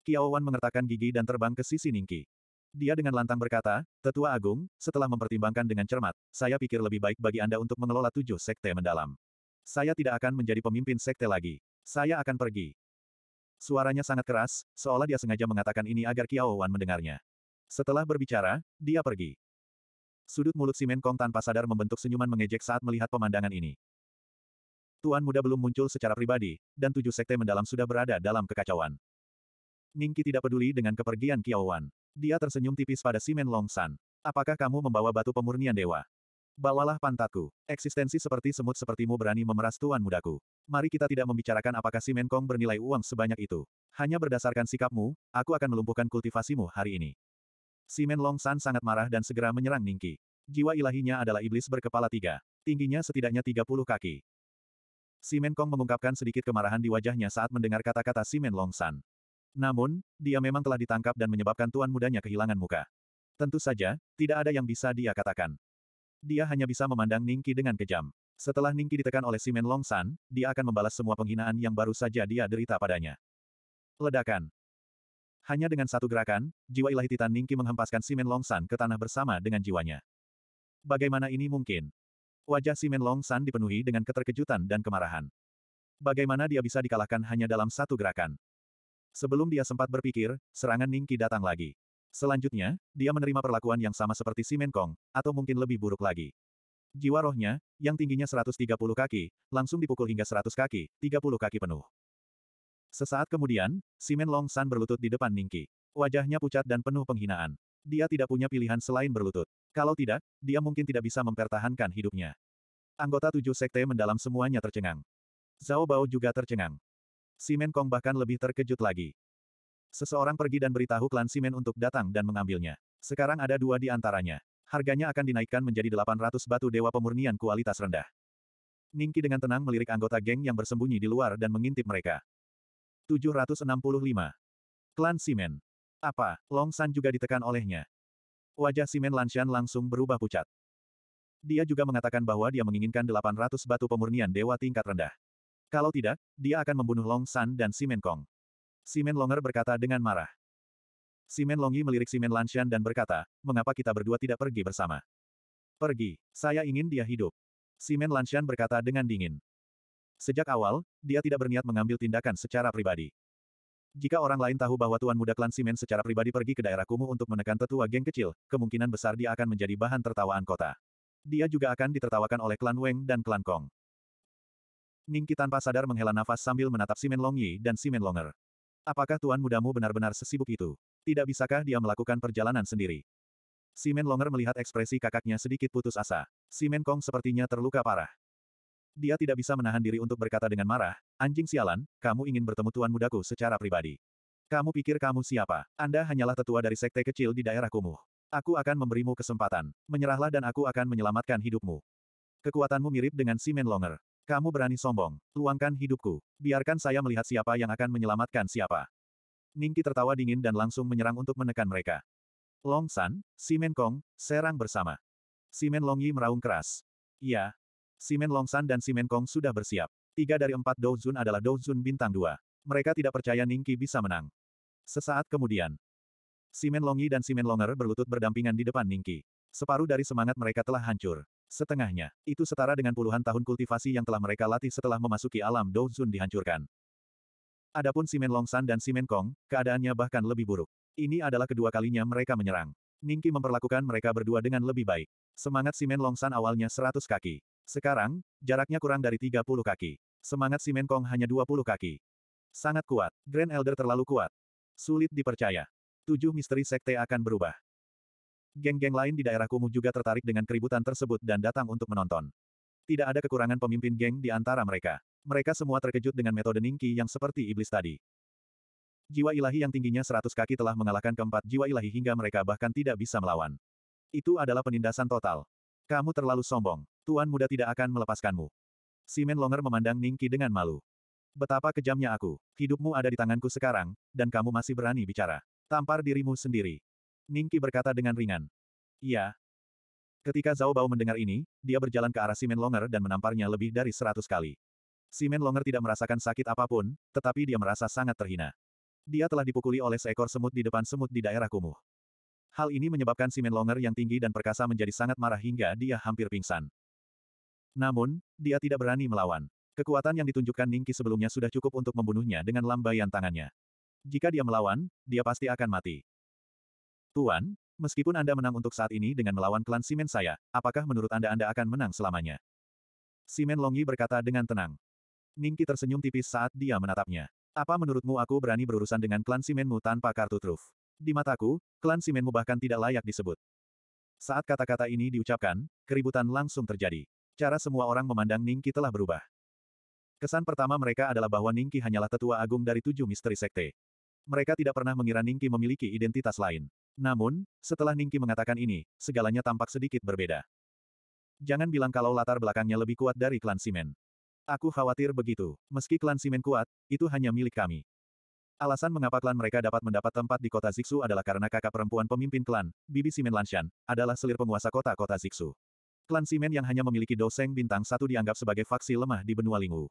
Kiaowan mengertakkan gigi dan terbang ke sisi Ningki. Dia dengan lantang berkata, Tetua Agung, setelah mempertimbangkan dengan cermat, saya pikir lebih baik bagi Anda untuk mengelola tujuh sekte mendalam. Saya tidak akan menjadi pemimpin sekte lagi. Saya akan pergi. Suaranya sangat keras, seolah dia sengaja mengatakan ini agar Kiaowan mendengarnya. Setelah berbicara, dia pergi. Sudut mulut Simen Kong tanpa sadar membentuk senyuman mengejek saat melihat pemandangan ini. Tuan muda belum muncul secara pribadi, dan tujuh sekte mendalam sudah berada dalam kekacauan. Ningki tidak peduli dengan kepergian Wan. Dia tersenyum tipis pada Simen Longsan. Apakah kamu membawa batu pemurnian dewa? Bawalah pantatku. Eksistensi seperti semut sepertimu berani memeras tuan mudaku. Mari kita tidak membicarakan apakah Simen Kong bernilai uang sebanyak itu. Hanya berdasarkan sikapmu, aku akan melumpuhkan kultivasimu hari ini. Simen Longsan sangat marah dan segera menyerang Ningki. Jiwa ilahinya adalah iblis berkepala tiga. Tingginya setidaknya 30 kaki. Simen Kong mengungkapkan sedikit kemarahan di wajahnya saat mendengar kata-kata Simen Longsan. Namun, dia memang telah ditangkap dan menyebabkan tuan mudanya kehilangan muka. Tentu saja, tidak ada yang bisa dia katakan. Dia hanya bisa memandang Ningki dengan kejam. Setelah Ningki ditekan oleh Simen Longsan, dia akan membalas semua penghinaan yang baru saja dia derita padanya. Ledakan. Hanya dengan satu gerakan, jiwa ilahi Titan Ningki menghempaskan Simen Longsan ke tanah bersama dengan jiwanya. Bagaimana ini mungkin? Wajah Simen Longsan dipenuhi dengan keterkejutan dan kemarahan. Bagaimana dia bisa dikalahkan hanya dalam satu gerakan? Sebelum dia sempat berpikir, serangan Ningqi datang lagi. Selanjutnya, dia menerima perlakuan yang sama seperti si Menkong, atau mungkin lebih buruk lagi. Jiwa rohnya, yang tingginya 130 kaki, langsung dipukul hingga 100 kaki, 30 kaki penuh. Sesaat kemudian, Simen Long San berlutut di depan Ningki. Wajahnya pucat dan penuh penghinaan. Dia tidak punya pilihan selain berlutut. Kalau tidak, dia mungkin tidak bisa mempertahankan hidupnya. Anggota tujuh sekte mendalam semuanya tercengang. Zhao Bao juga tercengang. Simen Kong bahkan lebih terkejut lagi. Seseorang pergi dan beritahu klan Simen untuk datang dan mengambilnya. Sekarang ada dua di antaranya. Harganya akan dinaikkan menjadi 800 batu dewa pemurnian kualitas rendah. Ningki dengan tenang melirik anggota geng yang bersembunyi di luar dan mengintip mereka. 765. Klan Simen. Apa, Long San juga ditekan olehnya. Wajah Simen Lanshan langsung berubah pucat. Dia juga mengatakan bahwa dia menginginkan 800 batu pemurnian dewa tingkat rendah. Kalau tidak, dia akan membunuh Long San dan Simen Kong. Simen Longer berkata dengan marah. Simen Yi melirik Simen Lanshan dan berkata, mengapa kita berdua tidak pergi bersama? Pergi, saya ingin dia hidup. Simen Lanshan berkata dengan dingin. Sejak awal, dia tidak berniat mengambil tindakan secara pribadi. Jika orang lain tahu bahwa Tuan Muda Klan Simen secara pribadi pergi ke daerah kumuh untuk menekan tetua geng kecil, kemungkinan besar dia akan menjadi bahan tertawaan kota. Dia juga akan ditertawakan oleh klan Weng dan klan Kong. Ningki tanpa sadar menghela nafas sambil menatap Simen Longyi dan Simen Longer. Apakah tuan mudamu benar-benar sesibuk itu? Tidak bisakah dia melakukan perjalanan sendiri? Simen Longer melihat ekspresi kakaknya sedikit putus asa. Simen Kong sepertinya terluka parah. Dia tidak bisa menahan diri untuk berkata dengan marah, anjing sialan, kamu ingin bertemu tuan mudaku secara pribadi. Kamu pikir kamu siapa? Anda hanyalah tetua dari sekte kecil di daerah kumuh. Aku akan memberimu kesempatan. Menyerahlah dan aku akan menyelamatkan hidupmu. Kekuatanmu mirip dengan Simen Longer. Kamu berani sombong, tuangkan hidupku, biarkan saya melihat siapa yang akan menyelamatkan siapa. Ningki tertawa dingin dan langsung menyerang untuk menekan mereka. Long San, Simen Kong, serang bersama. Simen Long Yi meraung keras. Iya. Simen Long San dan Simen Kong sudah bersiap. Tiga dari empat Douzun adalah Douzun bintang dua. Mereka tidak percaya Ningki bisa menang. Sesaat kemudian, Simen Long Yi dan Simen Longer berlutut berdampingan di depan Ningki. Separuh dari semangat mereka telah hancur. Setengahnya, itu setara dengan puluhan tahun kultivasi yang telah mereka latih setelah memasuki alam Douzun dihancurkan. Adapun Simen Longsan dan Simen Kong, keadaannya bahkan lebih buruk. Ini adalah kedua kalinya mereka menyerang. Ningki memperlakukan mereka berdua dengan lebih baik. Semangat Simen Longsan awalnya 100 kaki. Sekarang, jaraknya kurang dari 30 kaki. Semangat Simen Kong hanya 20 kaki. Sangat kuat. Grand Elder terlalu kuat. Sulit dipercaya. Tujuh misteri sekte akan berubah. Geng-geng lain di daerah kumuh juga tertarik dengan keributan tersebut dan datang untuk menonton. Tidak ada kekurangan pemimpin geng di antara mereka. Mereka semua terkejut dengan metode Ningki yang seperti iblis tadi. Jiwa ilahi yang tingginya seratus kaki telah mengalahkan keempat jiwa ilahi hingga mereka bahkan tidak bisa melawan. Itu adalah penindasan total. Kamu terlalu sombong. Tuan muda tidak akan melepaskanmu. Simen Longer memandang Ningki dengan malu. Betapa kejamnya aku. Hidupmu ada di tanganku sekarang, dan kamu masih berani bicara. Tampar dirimu sendiri. Ningki berkata dengan ringan. Iya. Ketika Zhao Bao mendengar ini, dia berjalan ke arah Simen Longer dan menamparnya lebih dari seratus kali. Simen Longer tidak merasakan sakit apapun, tetapi dia merasa sangat terhina. Dia telah dipukuli oleh seekor semut di depan semut di daerah kumuh. Hal ini menyebabkan Simen Longer yang tinggi dan perkasa menjadi sangat marah hingga dia hampir pingsan. Namun, dia tidak berani melawan. Kekuatan yang ditunjukkan Ningki sebelumnya sudah cukup untuk membunuhnya dengan lambaian tangannya. Jika dia melawan, dia pasti akan mati. Tuan, meskipun Anda menang untuk saat ini dengan melawan klan Simen saya, apakah menurut Anda Anda akan menang selamanya? Simen Longyi berkata dengan tenang. Ningki tersenyum tipis saat dia menatapnya. Apa menurutmu aku berani berurusan dengan klan Simenmu tanpa kartu truf? Di mataku, klan Simenmu bahkan tidak layak disebut. Saat kata-kata ini diucapkan, keributan langsung terjadi. Cara semua orang memandang Ningki telah berubah. Kesan pertama mereka adalah bahwa Ningki hanyalah tetua agung dari tujuh misteri sekte. Mereka tidak pernah mengira Ningki memiliki identitas lain. Namun, setelah Ningki mengatakan ini, segalanya tampak sedikit berbeda. Jangan bilang kalau latar belakangnya lebih kuat dari klan Simen. Aku khawatir begitu. Meski klan Simen kuat, itu hanya milik kami. Alasan mengapa klan mereka dapat mendapat tempat di kota Ziksu adalah karena kakak perempuan pemimpin klan, Bibi Simen Lanshan, adalah selir penguasa kota-kota Ziksu. Klan Simen yang hanya memiliki doseng bintang satu dianggap sebagai faksi lemah di benua Lingwu.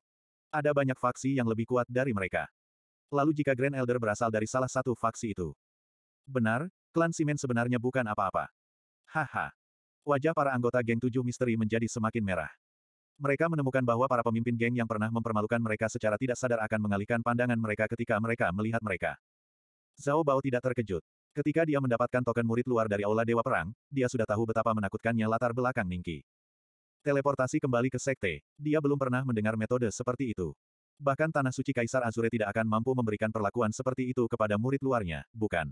Ada banyak faksi yang lebih kuat dari mereka. Lalu jika Grand Elder berasal dari salah satu faksi itu? Benar, klan Simen sebenarnya bukan apa-apa. Haha. Wajah para anggota geng tujuh misteri menjadi semakin merah. Mereka menemukan bahwa para pemimpin geng yang pernah mempermalukan mereka secara tidak sadar akan mengalihkan pandangan mereka ketika mereka melihat mereka. Zhao Bao tidak terkejut. Ketika dia mendapatkan token murid luar dari Aula Dewa Perang, dia sudah tahu betapa menakutkannya latar belakang Ningki. Teleportasi kembali ke sekte, dia belum pernah mendengar metode seperti itu. Bahkan Tanah Suci Kaisar Azure tidak akan mampu memberikan perlakuan seperti itu kepada murid luarnya, bukan?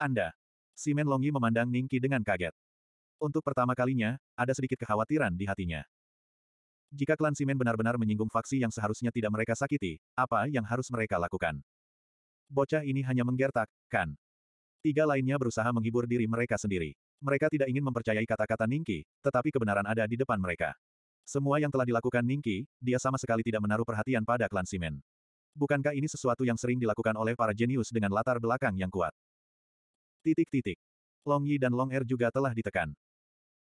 Anda. Simen Longyi memandang Ningki dengan kaget. Untuk pertama kalinya, ada sedikit kekhawatiran di hatinya. Jika klan Simen benar-benar menyinggung faksi yang seharusnya tidak mereka sakiti, apa yang harus mereka lakukan? Bocah ini hanya menggertak, kan? Tiga lainnya berusaha menghibur diri mereka sendiri. Mereka tidak ingin mempercayai kata-kata Ningki, tetapi kebenaran ada di depan mereka. Semua yang telah dilakukan Ningki, dia sama sekali tidak menaruh perhatian pada klan Simen. Bukankah ini sesuatu yang sering dilakukan oleh para jenius dengan latar belakang yang kuat? Titik-titik. Long Yi dan Long Er juga telah ditekan.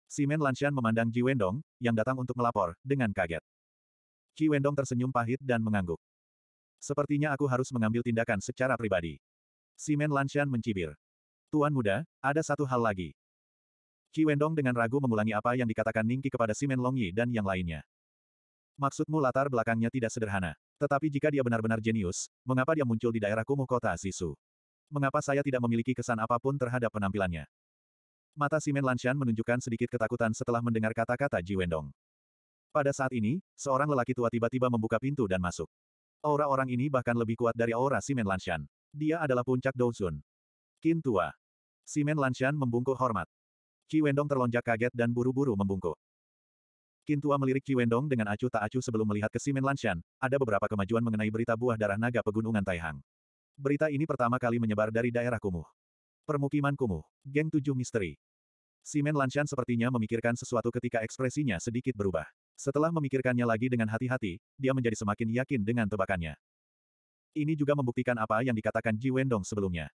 Simen Lanshan memandang Ji Wendong, yang datang untuk melapor, dengan kaget. Ji Wendong tersenyum pahit dan mengangguk. Sepertinya aku harus mengambil tindakan secara pribadi. Simen Lanshan mencibir. Tuan muda, ada satu hal lagi. Qi Wendong dengan ragu mengulangi apa yang dikatakan Ningki kepada Simen Longyi dan yang lainnya. Maksudmu latar belakangnya tidak sederhana. Tetapi jika dia benar-benar jenius, mengapa dia muncul di daerah kumuh kota Sisu? Mengapa saya tidak memiliki kesan apapun terhadap penampilannya? Mata Simen Lanshan menunjukkan sedikit ketakutan setelah mendengar kata-kata Ji Wendong. Pada saat ini, seorang lelaki tua tiba-tiba membuka pintu dan masuk. Aura orang ini bahkan lebih kuat dari aura Simen Lanshan. Dia adalah puncak Douzun. Kin tua. Simen Lanshan membungkuk hormat. Ci Wendong terlonjak kaget dan buru-buru membungkuk. Kintua melirik Ci Wendong dengan acuh tak acuh sebelum melihat ke Simen Lanshan, ada beberapa kemajuan mengenai berita buah darah naga pegunungan Taihang. Berita ini pertama kali menyebar dari daerah kumuh. Permukiman kumuh, geng tujuh misteri. Simen Lanshan sepertinya memikirkan sesuatu ketika ekspresinya sedikit berubah. Setelah memikirkannya lagi dengan hati-hati, dia menjadi semakin yakin dengan tebakannya. Ini juga membuktikan apa yang dikatakan Ji Wendong sebelumnya.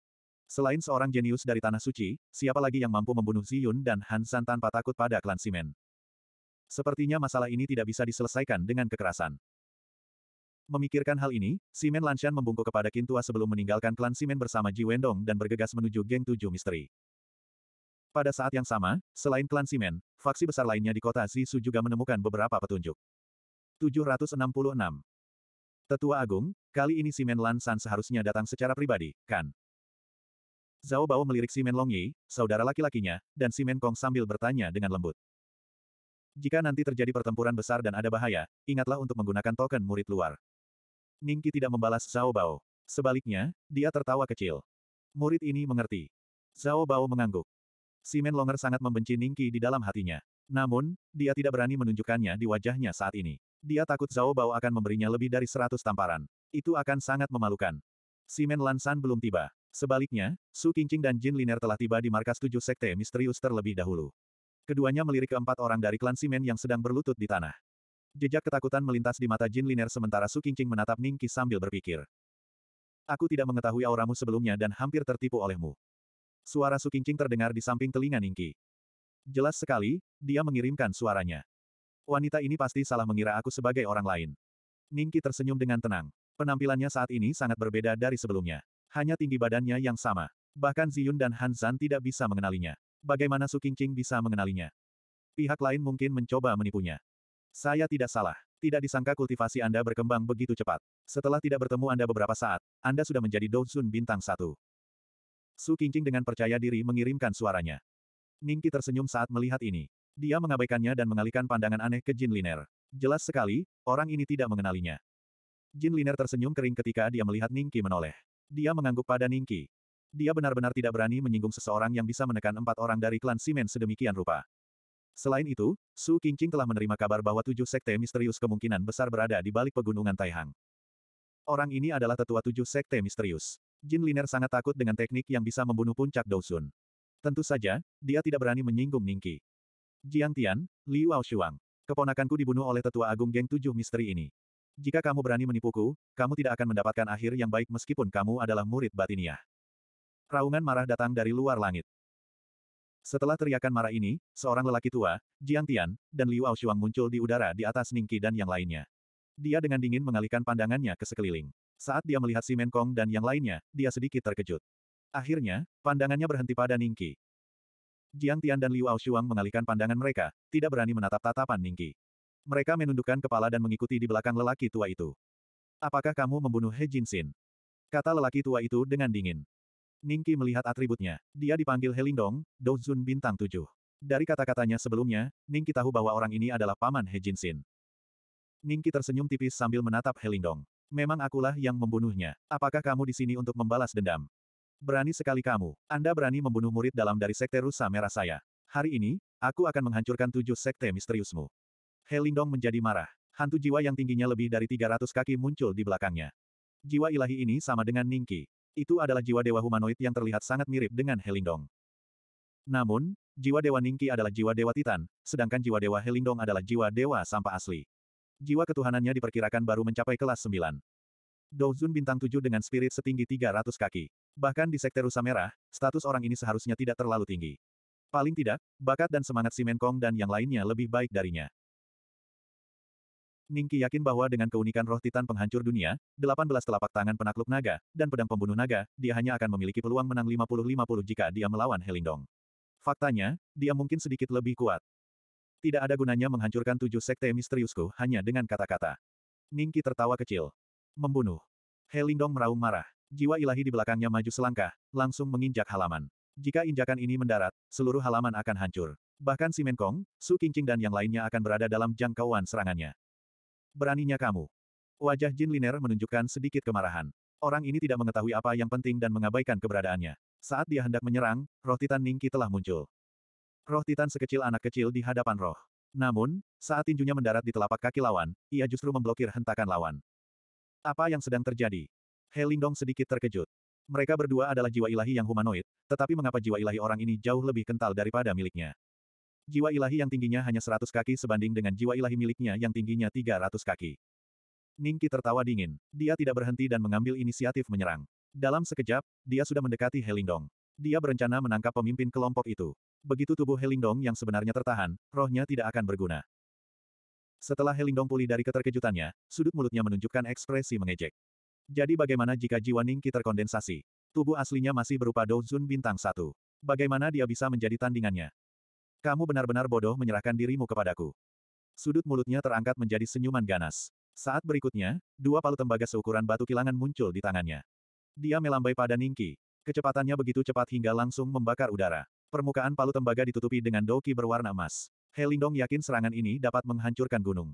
Selain seorang jenius dari Tanah Suci, siapa lagi yang mampu membunuh Ziyun dan Hansan tanpa takut pada klan Simen? Sepertinya masalah ini tidak bisa diselesaikan dengan kekerasan. Memikirkan hal ini, Simen Lanshan membungkuk kepada Kintua sebelum meninggalkan klan Simen bersama Ji Wendong dan bergegas menuju Geng Tujuh Misteri. Pada saat yang sama, selain klan Simen, faksi besar lainnya di kota Zisu juga menemukan beberapa petunjuk. 766 Tetua Agung, kali ini Simen Lanshan seharusnya datang secara pribadi, kan? Zhao Bao melirik Simen Long Yi, saudara laki-lakinya, dan Simen Kong sambil bertanya dengan lembut. Jika nanti terjadi pertempuran besar dan ada bahaya, ingatlah untuk menggunakan token murid luar. Ningki tidak membalas Zhao Bao. Sebaliknya, dia tertawa kecil. Murid ini mengerti. Zhao Bao mengangguk. Simen Longer sangat membenci Ningki di dalam hatinya. Namun, dia tidak berani menunjukkannya di wajahnya saat ini. Dia takut Zhao Bao akan memberinya lebih dari seratus tamparan. Itu akan sangat memalukan. Simen Lansan belum tiba. Sebaliknya, Su Qingqing dan Jin Liner telah tiba di markas tujuh sekte misterius terlebih dahulu. Keduanya melirik keempat orang dari klan Simen yang sedang berlutut di tanah. Jejak ketakutan melintas di mata Jin Liner sementara Su Qingqing menatap Ningqi sambil berpikir. Aku tidak mengetahui auramu sebelumnya dan hampir tertipu olehmu. Suara Su Qingqing terdengar di samping telinga Ningqi. Jelas sekali, dia mengirimkan suaranya. Wanita ini pasti salah mengira aku sebagai orang lain. Ningqi tersenyum dengan tenang. Penampilannya saat ini sangat berbeda dari sebelumnya. Hanya tinggi badannya yang sama. Bahkan Ziyun dan Han Zan tidak bisa mengenalinya. Bagaimana Su Qingqing bisa mengenalinya? Pihak lain mungkin mencoba menipunya. Saya tidak salah. Tidak disangka kultivasi Anda berkembang begitu cepat. Setelah tidak bertemu Anda beberapa saat, Anda sudah menjadi Dozun bintang satu. Su Qingqing dengan percaya diri mengirimkan suaranya. Ningki tersenyum saat melihat ini. Dia mengabaikannya dan mengalihkan pandangan aneh ke Jin Liner. Jelas sekali, orang ini tidak mengenalinya. Jin Liner tersenyum kering ketika dia melihat Ningki menoleh. Dia mengangguk pada Ningki. Dia benar-benar tidak berani menyinggung seseorang yang bisa menekan empat orang dari klan Simen sedemikian rupa. Selain itu, Su Qingqing telah menerima kabar bahwa tujuh sekte misterius kemungkinan besar berada di balik pegunungan Taihang. Orang ini adalah tetua tujuh sekte misterius. Jin Liner sangat takut dengan teknik yang bisa membunuh puncak Dousun. Tentu saja, dia tidak berani menyinggung Ningki. Jiang Tian, Li Wao Shuang. Keponakanku dibunuh oleh tetua agung geng tujuh misteri ini. Jika kamu berani menipuku, kamu tidak akan mendapatkan akhir yang baik meskipun kamu adalah murid batinia. Raungan marah datang dari luar langit. Setelah teriakan marah ini, seorang lelaki tua, Jiang Tian, dan Liu Shuang muncul di udara di atas Ningqi dan yang lainnya. Dia dengan dingin mengalihkan pandangannya ke sekeliling. Saat dia melihat si Menkong dan yang lainnya, dia sedikit terkejut. Akhirnya, pandangannya berhenti pada Ningqi. Jiang Tian dan Liu Shuang mengalihkan pandangan mereka, tidak berani menatap tatapan Ningqi. Mereka menundukkan kepala dan mengikuti di belakang lelaki tua itu. Apakah kamu membunuh He Jin Sin? Kata lelaki tua itu dengan dingin. Ningki melihat atributnya. Dia dipanggil Helindong, Douzun Bintang 7. Dari kata-katanya sebelumnya, Ningki tahu bahwa orang ini adalah paman He Jin Sin. Ningki tersenyum tipis sambil menatap Helindong. Memang akulah yang membunuhnya. Apakah kamu di sini untuk membalas dendam? Berani sekali kamu. Anda berani membunuh murid dalam dari Sekte Rusa Merah saya. Hari ini, aku akan menghancurkan tujuh sekte misteriusmu. He menjadi marah. Hantu jiwa yang tingginya lebih dari 300 kaki muncul di belakangnya. Jiwa ilahi ini sama dengan Ningki. Itu adalah jiwa dewa humanoid yang terlihat sangat mirip dengan Helindong. Namun, jiwa dewa Ningki adalah jiwa dewa Titan, sedangkan jiwa dewa Helindong adalah jiwa dewa sampah asli. Jiwa ketuhanannya diperkirakan baru mencapai kelas 9. Douzun bintang 7 dengan spirit setinggi 300 kaki. Bahkan di Sekte Rusa Merah, status orang ini seharusnya tidak terlalu tinggi. Paling tidak, bakat dan semangat si Menkong dan yang lainnya lebih baik darinya. Ningki yakin bahwa dengan keunikan roh titan penghancur dunia, 18 telapak tangan penakluk naga, dan pedang pembunuh naga, dia hanya akan memiliki peluang menang 50-50 jika dia melawan Helindong. Faktanya, dia mungkin sedikit lebih kuat. Tidak ada gunanya menghancurkan tujuh sekte misteriusku hanya dengan kata-kata. Ningki tertawa kecil. Membunuh. Helindong meraung marah. Jiwa ilahi di belakangnya maju selangkah, langsung menginjak halaman. Jika injakan ini mendarat, seluruh halaman akan hancur. Bahkan si Menkong, Su Qingqing dan yang lainnya akan berada dalam jangkauan serangannya. Beraninya kamu. Wajah Jin Liner menunjukkan sedikit kemarahan. Orang ini tidak mengetahui apa yang penting dan mengabaikan keberadaannya. Saat dia hendak menyerang, roh Titan Ningki telah muncul. Roh Titan sekecil anak kecil di hadapan roh. Namun, saat tinjunya mendarat di telapak kaki lawan, ia justru memblokir hentakan lawan. Apa yang sedang terjadi? Lingdong sedikit terkejut. Mereka berdua adalah jiwa ilahi yang humanoid, tetapi mengapa jiwa ilahi orang ini jauh lebih kental daripada miliknya? Jiwa ilahi yang tingginya hanya 100 kaki sebanding dengan jiwa ilahi miliknya yang tingginya 300 kaki. Ningki tertawa dingin. Dia tidak berhenti dan mengambil inisiatif menyerang. Dalam sekejap, dia sudah mendekati Helingdong. Dia berencana menangkap pemimpin kelompok itu. Begitu tubuh Helingdong yang sebenarnya tertahan, rohnya tidak akan berguna. Setelah Helingdong pulih dari keterkejutannya, sudut mulutnya menunjukkan ekspresi mengejek. Jadi bagaimana jika jiwa Ningki terkondensasi? Tubuh aslinya masih berupa Douzun bintang satu. Bagaimana dia bisa menjadi tandingannya? Kamu benar-benar bodoh menyerahkan dirimu kepadaku. Sudut mulutnya terangkat menjadi senyuman ganas. Saat berikutnya, dua palu tembaga seukuran batu kilangan muncul di tangannya. Dia melambai pada Ningki. Kecepatannya begitu cepat hingga langsung membakar udara. Permukaan palu tembaga ditutupi dengan doki berwarna emas. Helindong yakin serangan ini dapat menghancurkan gunung.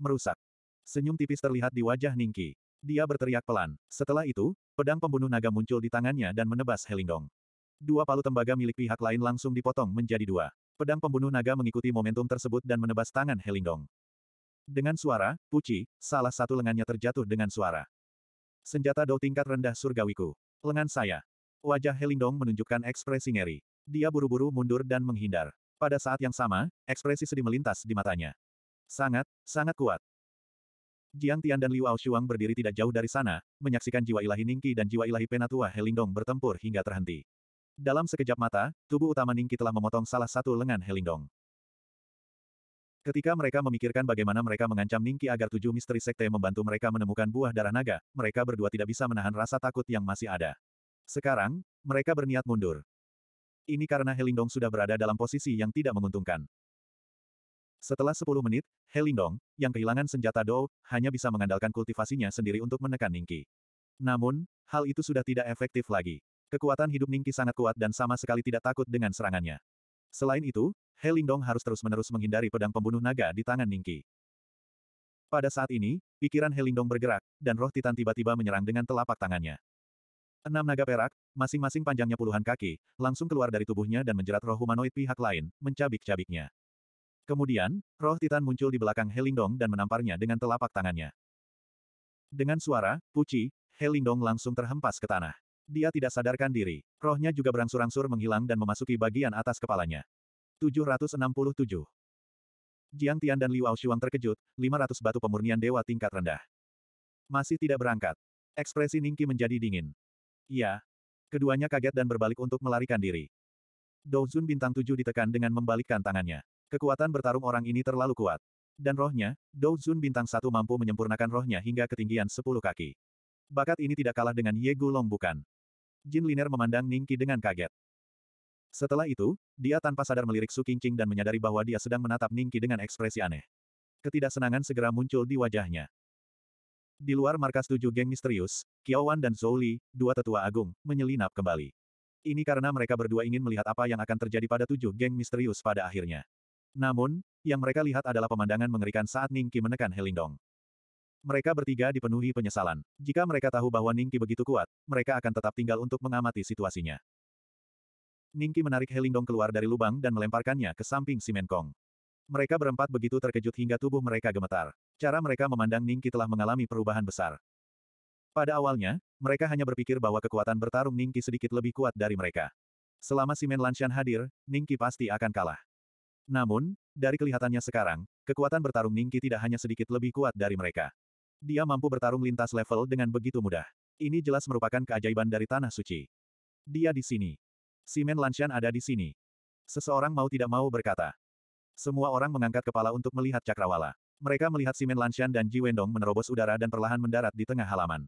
Merusak. Senyum tipis terlihat di wajah Ningki. Dia berteriak pelan. Setelah itu, pedang pembunuh naga muncul di tangannya dan menebas Helindong. Dua palu tembaga milik pihak lain langsung dipotong menjadi dua. Pedang pembunuh naga mengikuti momentum tersebut dan menebas tangan Helingdong. Dengan suara, puci, salah satu lengannya terjatuh dengan suara. Senjata dou tingkat rendah surgawiku. Lengan saya. Wajah Helingdong menunjukkan ekspresi ngeri. Dia buru-buru mundur dan menghindar. Pada saat yang sama, ekspresi sedih melintas di matanya. Sangat, sangat kuat. Jiang Tian dan Liu Aoshuang berdiri tidak jauh dari sana, menyaksikan jiwa ilahi Ningki dan jiwa ilahi Penatua Helingdong bertempur hingga terhenti. Dalam sekejap mata, tubuh utama Ningki telah memotong salah satu lengan Helingdong. Ketika mereka memikirkan bagaimana mereka mengancam Ningki agar tujuh misteri sekte membantu mereka menemukan buah darah naga, mereka berdua tidak bisa menahan rasa takut yang masih ada. Sekarang, mereka berniat mundur. Ini karena Helingdong sudah berada dalam posisi yang tidak menguntungkan. Setelah 10 menit, Helingdong, yang kehilangan senjata Dou, hanya bisa mengandalkan kultivasinya sendiri untuk menekan Ningki. Namun, hal itu sudah tidak efektif lagi. Kekuatan hidup Ningki sangat kuat dan sama sekali tidak takut dengan serangannya. Selain itu, He Lingdong harus terus-menerus menghindari pedang pembunuh naga di tangan Ningki. Pada saat ini, pikiran He Lingdong bergerak, dan roh Titan tiba-tiba menyerang dengan telapak tangannya. Enam naga perak, masing-masing panjangnya puluhan kaki, langsung keluar dari tubuhnya dan menjerat roh humanoid pihak lain, mencabik-cabiknya. Kemudian, roh Titan muncul di belakang He Lingdong dan menamparnya dengan telapak tangannya. Dengan suara, puci, He Lingdong langsung terhempas ke tanah. Dia tidak sadarkan diri. Rohnya juga berangsur-angsur menghilang dan memasuki bagian atas kepalanya. 767. Jiang Tian dan Liu Shuang terkejut, 500 batu pemurnian dewa tingkat rendah. Masih tidak berangkat. Ekspresi Ningki menjadi dingin. Ya. Keduanya kaget dan berbalik untuk melarikan diri. Douzun bintang tujuh ditekan dengan membalikkan tangannya. Kekuatan bertarung orang ini terlalu kuat. Dan rohnya, Douzun bintang satu mampu menyempurnakan rohnya hingga ketinggian 10 kaki. Bakat ini tidak kalah dengan Ye Gulong bukan. Jin Liner memandang Ningki dengan kaget. Setelah itu, dia tanpa sadar melirik Su Qingqing dan menyadari bahwa dia sedang menatap Ningki dengan ekspresi aneh. Ketidaksenangan segera muncul di wajahnya. Di luar markas tujuh geng misterius, Wan dan Zhou Li, dua tetua agung, menyelinap kembali. Ini karena mereka berdua ingin melihat apa yang akan terjadi pada tujuh geng misterius pada akhirnya. Namun, yang mereka lihat adalah pemandangan mengerikan saat Ningki menekan Helindong. Mereka bertiga dipenuhi penyesalan. Jika mereka tahu bahwa Ningki begitu kuat, mereka akan tetap tinggal untuk mengamati situasinya. Ningki menarik Helingdong keluar dari lubang dan melemparkannya ke samping si Menkong. Mereka berempat begitu terkejut hingga tubuh mereka gemetar. Cara mereka memandang Ningki telah mengalami perubahan besar. Pada awalnya, mereka hanya berpikir bahwa kekuatan bertarung Ningki sedikit lebih kuat dari mereka. Selama Simen Lanshan hadir, Ningki pasti akan kalah. Namun, dari kelihatannya sekarang, kekuatan bertarung Ningki tidak hanya sedikit lebih kuat dari mereka. Dia mampu bertarung lintas level dengan begitu mudah. Ini jelas merupakan keajaiban dari Tanah Suci. Dia di sini. Simen Lanshan ada di sini. Seseorang mau tidak mau berkata. Semua orang mengangkat kepala untuk melihat cakrawala. Mereka melihat Simen Lanshan dan Ji Wendong menerobos udara dan perlahan mendarat di tengah halaman.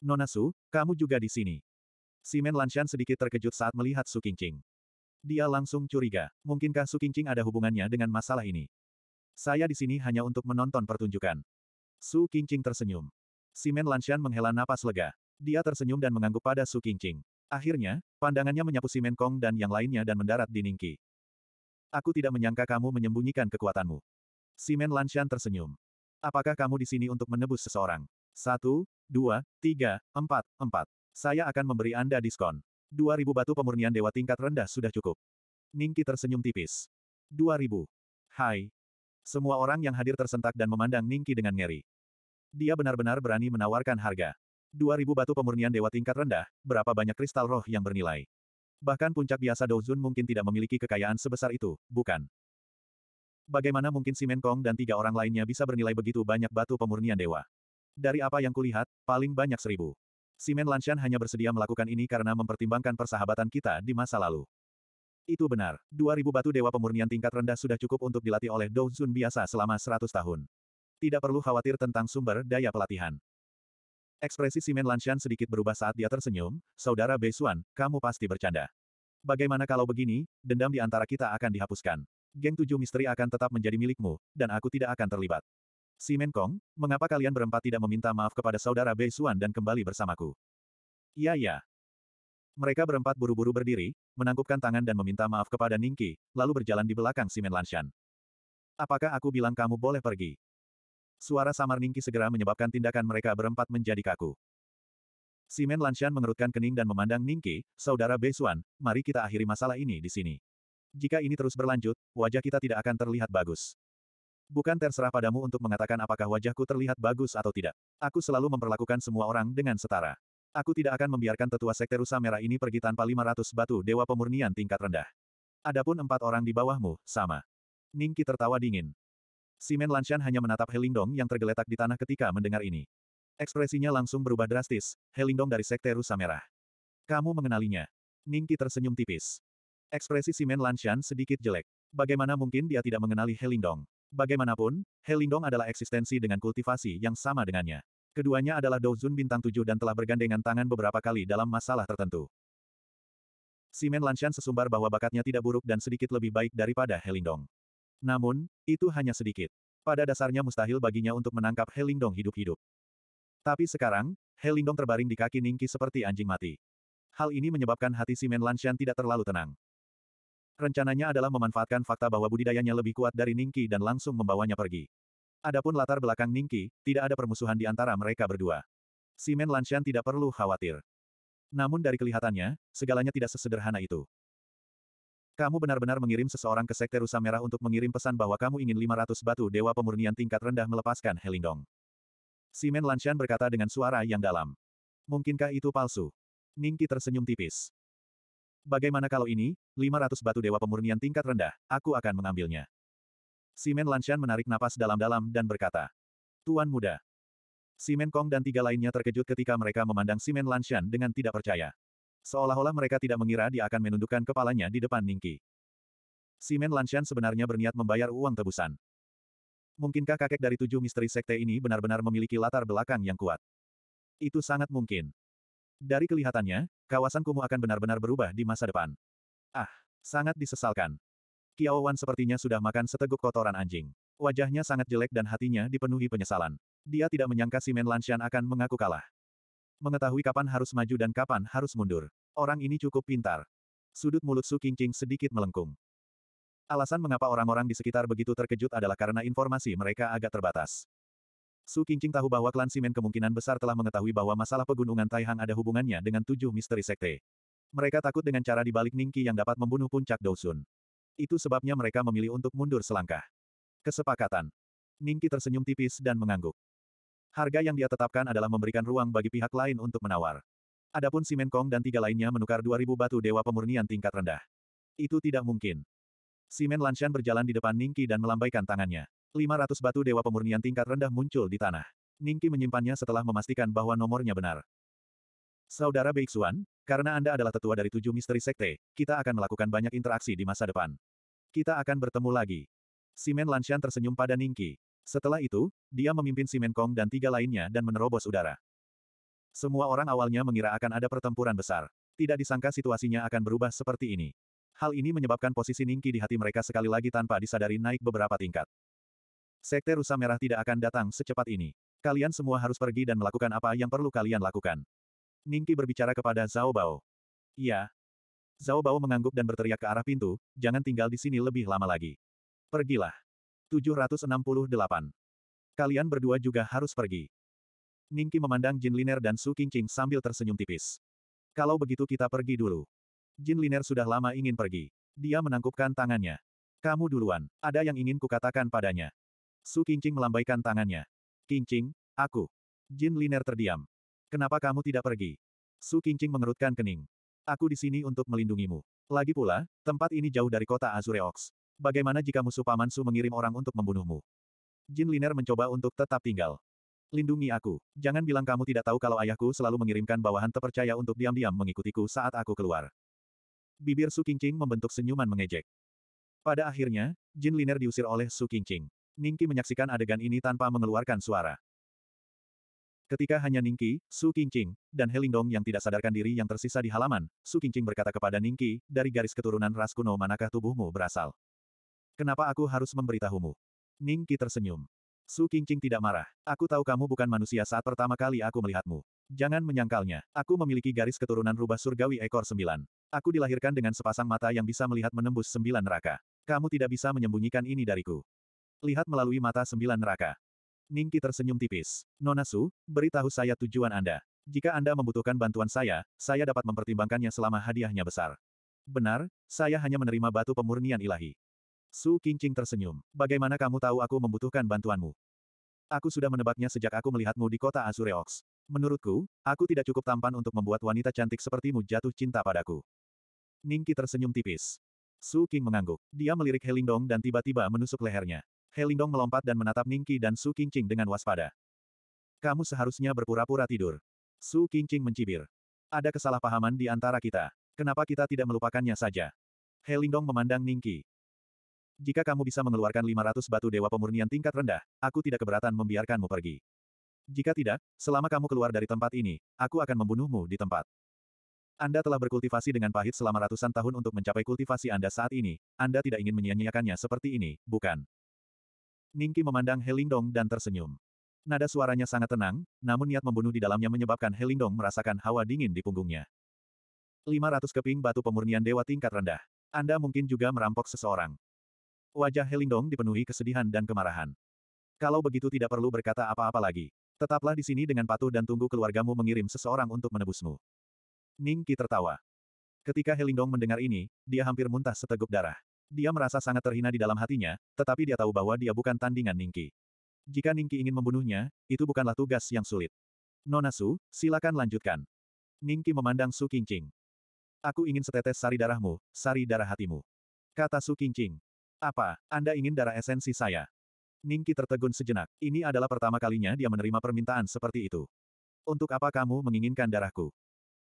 Nona Su, kamu juga di sini. Simen Lanshan sedikit terkejut saat melihat Su Qingqing. Dia langsung curiga, mungkinkah Su Qingqing ada hubungannya dengan masalah ini? Saya di sini hanya untuk menonton pertunjukan. Su Qingqing tersenyum. Simen Lanshan menghela napas lega. Dia tersenyum dan mengangguk pada Su Qingqing. Akhirnya, pandangannya menyapu Simen Kong dan yang lainnya dan mendarat di Ningqi. Aku tidak menyangka kamu menyembunyikan kekuatanmu. Simen Lanshan tersenyum. Apakah kamu di sini untuk menebus seseorang? Satu, dua, tiga, empat, empat. Saya akan memberi Anda diskon. Dua ribu batu pemurnian dewa tingkat rendah sudah cukup. Ningki tersenyum tipis. Dua ribu. Hai. Semua orang yang hadir tersentak dan memandang Ningki dengan ngeri. Dia benar-benar berani menawarkan harga. 2000 batu pemurnian dewa tingkat rendah, berapa banyak kristal roh yang bernilai. Bahkan puncak biasa Douzun mungkin tidak memiliki kekayaan sebesar itu, bukan? Bagaimana mungkin si Menkong dan tiga orang lainnya bisa bernilai begitu banyak batu pemurnian dewa? Dari apa yang kulihat, paling banyak seribu. Simen Lanshan hanya bersedia melakukan ini karena mempertimbangkan persahabatan kita di masa lalu. Itu benar, 2000 batu dewa pemurnian tingkat rendah sudah cukup untuk dilatih oleh Douzun biasa selama 100 tahun tidak perlu khawatir tentang sumber daya pelatihan. Ekspresi Simen Lanshan sedikit berubah saat dia tersenyum, Saudara Beisuan, kamu pasti bercanda. Bagaimana kalau begini, dendam di antara kita akan dihapuskan. Geng tujuh misteri akan tetap menjadi milikmu, dan aku tidak akan terlibat. Simen Kong, mengapa kalian berempat tidak meminta maaf kepada Saudara Beisuan dan kembali bersamaku? Iya iya, mereka berempat buru-buru berdiri, menangkupkan tangan dan meminta maaf kepada Ningki, lalu berjalan di belakang Simen Lanshan. Apakah aku bilang kamu boleh pergi? Suara samar Ningki segera menyebabkan tindakan mereka berempat menjadi kaku. Simen Lanshan mengerutkan kening dan memandang Ningki, Saudara Beisuan, mari kita akhiri masalah ini di sini. Jika ini terus berlanjut, wajah kita tidak akan terlihat bagus. Bukan terserah padamu untuk mengatakan apakah wajahku terlihat bagus atau tidak. Aku selalu memperlakukan semua orang dengan setara. Aku tidak akan membiarkan tetua sekte rusa merah ini pergi tanpa 500 batu dewa pemurnian tingkat rendah. Adapun empat orang di bawahmu, sama. Ningki tertawa dingin. Simen Lanshan hanya menatap Helingdong yang tergeletak di tanah ketika mendengar ini. Ekspresinya langsung berubah drastis, Helingdong dari Sekte Rusa Merah. Kamu mengenalinya. Ningki tersenyum tipis. Ekspresi Simen Lanshan sedikit jelek. Bagaimana mungkin dia tidak mengenali Helingdong? Bagaimanapun, Helingdong adalah eksistensi dengan kultivasi yang sama dengannya. Keduanya adalah Douzun bintang tujuh dan telah bergandengan tangan beberapa kali dalam masalah tertentu. Simen Lanshan sesumbar bahwa bakatnya tidak buruk dan sedikit lebih baik daripada Helingdong. Namun, itu hanya sedikit. Pada dasarnya mustahil baginya untuk menangkap Helingdong hidup-hidup. Tapi sekarang, Helingdong terbaring di kaki Ningki seperti anjing mati. Hal ini menyebabkan hati Simen Lanshan tidak terlalu tenang. Rencananya adalah memanfaatkan fakta bahwa budidayanya lebih kuat dari Ningki dan langsung membawanya pergi. Adapun latar belakang Ningki, tidak ada permusuhan di antara mereka berdua. Simen Lanshan tidak perlu khawatir. Namun dari kelihatannya, segalanya tidak sesederhana itu. Kamu benar-benar mengirim seseorang ke Sekte Rusa Merah untuk mengirim pesan bahwa kamu ingin 500 batu dewa pemurnian tingkat rendah melepaskan Helingdong. Simen Lanshan berkata dengan suara yang dalam. Mungkinkah itu palsu? Ningki tersenyum tipis. Bagaimana kalau ini, 500 batu dewa pemurnian tingkat rendah, aku akan mengambilnya. Simen Lanshan menarik napas dalam-dalam dan berkata. Tuan muda. Simen Kong dan tiga lainnya terkejut ketika mereka memandang Simen Lanshan dengan tidak percaya. Seolah-olah mereka tidak mengira dia akan menundukkan kepalanya di depan Ningki. Simen Lanshan sebenarnya berniat membayar uang tebusan. Mungkinkah kakek dari tujuh misteri sekte ini benar-benar memiliki latar belakang yang kuat? Itu sangat mungkin. Dari kelihatannya, kawasan kumuh akan benar-benar berubah di masa depan. Ah, sangat disesalkan. Wan sepertinya sudah makan seteguk kotoran anjing. Wajahnya sangat jelek dan hatinya dipenuhi penyesalan. Dia tidak menyangka Simen Lanshan akan mengaku kalah. Mengetahui kapan harus maju dan kapan harus mundur. Orang ini cukup pintar. Sudut mulut Su Qingqing sedikit melengkung. Alasan mengapa orang-orang di sekitar begitu terkejut adalah karena informasi mereka agak terbatas. Su Qingqing tahu bahwa klan Simen kemungkinan besar telah mengetahui bahwa masalah pegunungan Taihang ada hubungannya dengan tujuh misteri sekte. Mereka takut dengan cara dibalik Ningki yang dapat membunuh puncak Dousun. Itu sebabnya mereka memilih untuk mundur selangkah. Kesepakatan. Ningki tersenyum tipis dan mengangguk. Harga yang dia tetapkan adalah memberikan ruang bagi pihak lain untuk menawar. Adapun Simen Kong dan tiga lainnya menukar 2000 batu dewa pemurnian tingkat rendah. Itu tidak mungkin. Simen Lanshan berjalan di depan Ningki dan melambaikan tangannya. 500 batu dewa pemurnian tingkat rendah muncul di tanah. Ningki menyimpannya setelah memastikan bahwa nomornya benar. Saudara Beixuan, karena Anda adalah tetua dari tujuh misteri sekte, kita akan melakukan banyak interaksi di masa depan. Kita akan bertemu lagi. Simen Lanshan tersenyum pada Ningki. Setelah itu, dia memimpin Si Menkong dan tiga lainnya dan menerobos udara. Semua orang awalnya mengira akan ada pertempuran besar. Tidak disangka situasinya akan berubah seperti ini. Hal ini menyebabkan posisi Ningki di hati mereka sekali lagi tanpa disadari naik beberapa tingkat. Sekte Rusa Merah tidak akan datang secepat ini. Kalian semua harus pergi dan melakukan apa yang perlu kalian lakukan. Ningki berbicara kepada Zhao Bao. Iya. Zhao Bao mengangguk dan berteriak ke arah pintu, jangan tinggal di sini lebih lama lagi. Pergilah. 768. Kalian berdua juga harus pergi. Ningki memandang Jin Liner dan Su Qingqing sambil tersenyum tipis. Kalau begitu kita pergi dulu. Jin Liner sudah lama ingin pergi. Dia menangkupkan tangannya. Kamu duluan, ada yang ingin kukatakan padanya. Su Qingqing melambaikan tangannya. Qingqing, aku. Jin Liner terdiam. Kenapa kamu tidak pergi? Su Qingqing mengerutkan kening. Aku di sini untuk melindungimu. Lagi pula, tempat ini jauh dari kota azureox. Bagaimana jika musuh Paman Su mengirim orang untuk membunuhmu? Jin Liner mencoba untuk tetap tinggal. Lindungi aku. Jangan bilang kamu tidak tahu kalau ayahku selalu mengirimkan bawahan terpercaya untuk diam-diam mengikutiku saat aku keluar. Bibir Su Qingqing membentuk senyuman mengejek. Pada akhirnya, Jin Liner diusir oleh Su Qingqing. Ningki menyaksikan adegan ini tanpa mengeluarkan suara. Ketika hanya Ningki, Su Qingqing, dan Helingdong yang tidak sadarkan diri yang tersisa di halaman, Su Qingqing berkata kepada Ningki, dari garis keturunan ras kuno manakah tubuhmu berasal? Kenapa aku harus memberitahumu? Ning Qi tersenyum. Su Qingqing tidak marah. Aku tahu kamu bukan manusia saat pertama kali aku melihatmu. Jangan menyangkalnya, aku memiliki garis keturunan rubah surgawi ekor sembilan. Aku dilahirkan dengan sepasang mata yang bisa melihat menembus sembilan neraka. Kamu tidak bisa menyembunyikan ini dariku. Lihat melalui mata sembilan neraka. Ningki tersenyum tipis. Nona Su, beritahu saya tujuan Anda. Jika Anda membutuhkan bantuan saya, saya dapat mempertimbangkannya selama hadiahnya besar. Benar, saya hanya menerima batu pemurnian ilahi. Su Qingqing tersenyum. Bagaimana kamu tahu aku membutuhkan bantuanmu? Aku sudah menebaknya sejak aku melihatmu di kota Azureox. Menurutku, aku tidak cukup tampan untuk membuat wanita cantik sepertimu jatuh cinta padaku. Ningki tersenyum tipis. Su Qing mengangguk. Dia melirik Helingdong dan tiba-tiba menusuk lehernya. Helingdong melompat dan menatap Ningki dan Su Qingqing dengan waspada. Kamu seharusnya berpura-pura tidur. Su Qingqing mencibir. Ada kesalahpahaman di antara kita. Kenapa kita tidak melupakannya saja? Helingdong memandang Ningki. Jika kamu bisa mengeluarkan 500 batu dewa pemurnian tingkat rendah, aku tidak keberatan membiarkanmu pergi. Jika tidak, selama kamu keluar dari tempat ini, aku akan membunuhmu di tempat. Anda telah berkultivasi dengan pahit selama ratusan tahun untuk mencapai kultivasi Anda saat ini, Anda tidak ingin menyia-nyiakannya seperti ini, bukan? Ningki memandang Helingdong dan tersenyum. Nada suaranya sangat tenang, namun niat membunuh di dalamnya menyebabkan Helingdong merasakan hawa dingin di punggungnya. 500 keping batu pemurnian dewa tingkat rendah. Anda mungkin juga merampok seseorang. Wajah Helingdong dipenuhi kesedihan dan kemarahan. Kalau begitu tidak perlu berkata apa-apa lagi. Tetaplah di sini dengan patuh dan tunggu keluargamu mengirim seseorang untuk menebusmu. Ning Qi tertawa. Ketika Helingdong mendengar ini, dia hampir muntah seteguk darah. Dia merasa sangat terhina di dalam hatinya, tetapi dia tahu bahwa dia bukan tandingan Ning Qi. Jika Ning Qi ingin membunuhnya, itu bukanlah tugas yang sulit. Nona Su, silakan lanjutkan. Ning Qi memandang Su Qingqing. Aku ingin setetes sari darahmu, sari darah hatimu. Kata Su Qingqing. Apa, Anda ingin darah esensi saya? Ningki tertegun sejenak. Ini adalah pertama kalinya dia menerima permintaan seperti itu. Untuk apa kamu menginginkan darahku?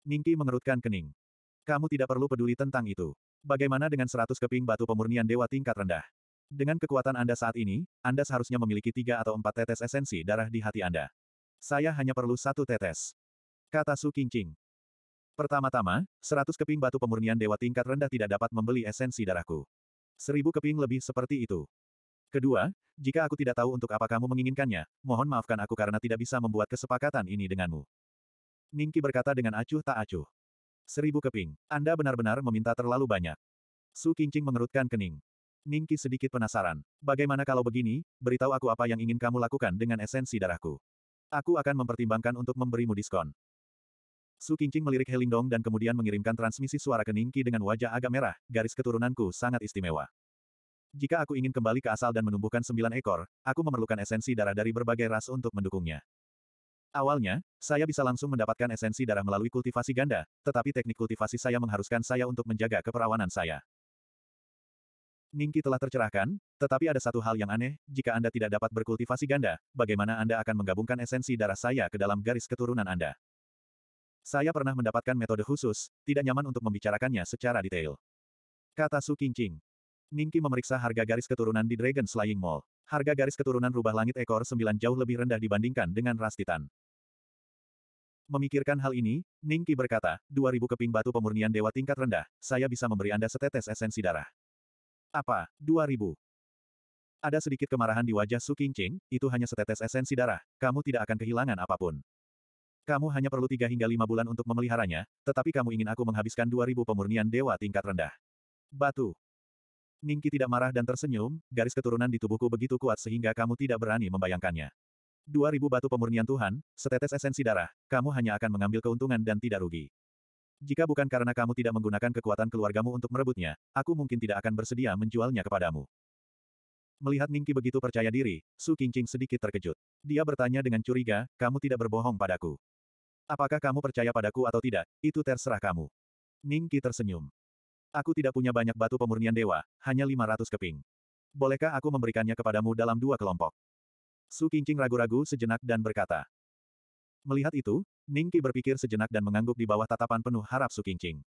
Ningki mengerutkan kening. Kamu tidak perlu peduli tentang itu. Bagaimana dengan seratus keping batu pemurnian dewa tingkat rendah? Dengan kekuatan Anda saat ini, Anda seharusnya memiliki tiga atau empat tetes esensi darah di hati Anda. Saya hanya perlu satu tetes. Kata Su Qingqing. Pertama-tama, seratus keping batu pemurnian dewa tingkat rendah tidak dapat membeli esensi darahku. Seribu keping lebih seperti itu. Kedua, jika aku tidak tahu untuk apa kamu menginginkannya, mohon maafkan aku karena tidak bisa membuat kesepakatan ini denganmu. Ningki berkata dengan acuh tak acuh. Seribu keping. Anda benar-benar meminta terlalu banyak. Su Qingqing mengerutkan kening. Ningki sedikit penasaran. Bagaimana kalau begini, beritahu aku apa yang ingin kamu lakukan dengan esensi darahku. Aku akan mempertimbangkan untuk memberimu diskon. Su Qingqing melirik Helingdong dan kemudian mengirimkan transmisi suara ke Ningqi dengan wajah agak merah, garis keturunanku sangat istimewa. Jika aku ingin kembali ke asal dan menumbuhkan sembilan ekor, aku memerlukan esensi darah dari berbagai ras untuk mendukungnya. Awalnya, saya bisa langsung mendapatkan esensi darah melalui kultivasi ganda, tetapi teknik kultivasi saya mengharuskan saya untuk menjaga keperawanan saya. Ningqi telah tercerahkan, tetapi ada satu hal yang aneh, jika Anda tidak dapat berkultivasi ganda, bagaimana Anda akan menggabungkan esensi darah saya ke dalam garis keturunan Anda? Saya pernah mendapatkan metode khusus, tidak nyaman untuk membicarakannya secara detail. Kata Su Qingqing. Ningki memeriksa harga garis keturunan di Dragon Slaying Mall. Harga garis keturunan rubah langit ekor sembilan jauh lebih rendah dibandingkan dengan ras titan. Memikirkan hal ini, Ningki berkata, 2000 keping batu pemurnian dewa tingkat rendah, saya bisa memberi Anda setetes esensi darah. Apa, 2000? Ada sedikit kemarahan di wajah Su Qingqing, itu hanya setetes esensi darah, kamu tidak akan kehilangan apapun. Kamu hanya perlu tiga hingga lima bulan untuk memeliharanya, tetapi kamu ingin aku menghabiskan dua ribu pemurnian dewa tingkat rendah. Batu. Ningki tidak marah dan tersenyum, garis keturunan di tubuhku begitu kuat sehingga kamu tidak berani membayangkannya. Dua ribu batu pemurnian Tuhan, setetes esensi darah, kamu hanya akan mengambil keuntungan dan tidak rugi. Jika bukan karena kamu tidak menggunakan kekuatan keluargamu untuk merebutnya, aku mungkin tidak akan bersedia menjualnya kepadamu. Melihat Ningki begitu percaya diri, Su Qingqing sedikit terkejut. Dia bertanya dengan curiga, kamu tidak berbohong padaku. Apakah kamu percaya padaku atau tidak, itu terserah kamu. Ningki tersenyum. Aku tidak punya banyak batu pemurnian dewa, hanya 500 keping. Bolehkah aku memberikannya kepadamu dalam dua kelompok? Su Qingqing ragu-ragu sejenak dan berkata. Melihat itu, Ningki berpikir sejenak dan mengangguk di bawah tatapan penuh harap Su Qingqing.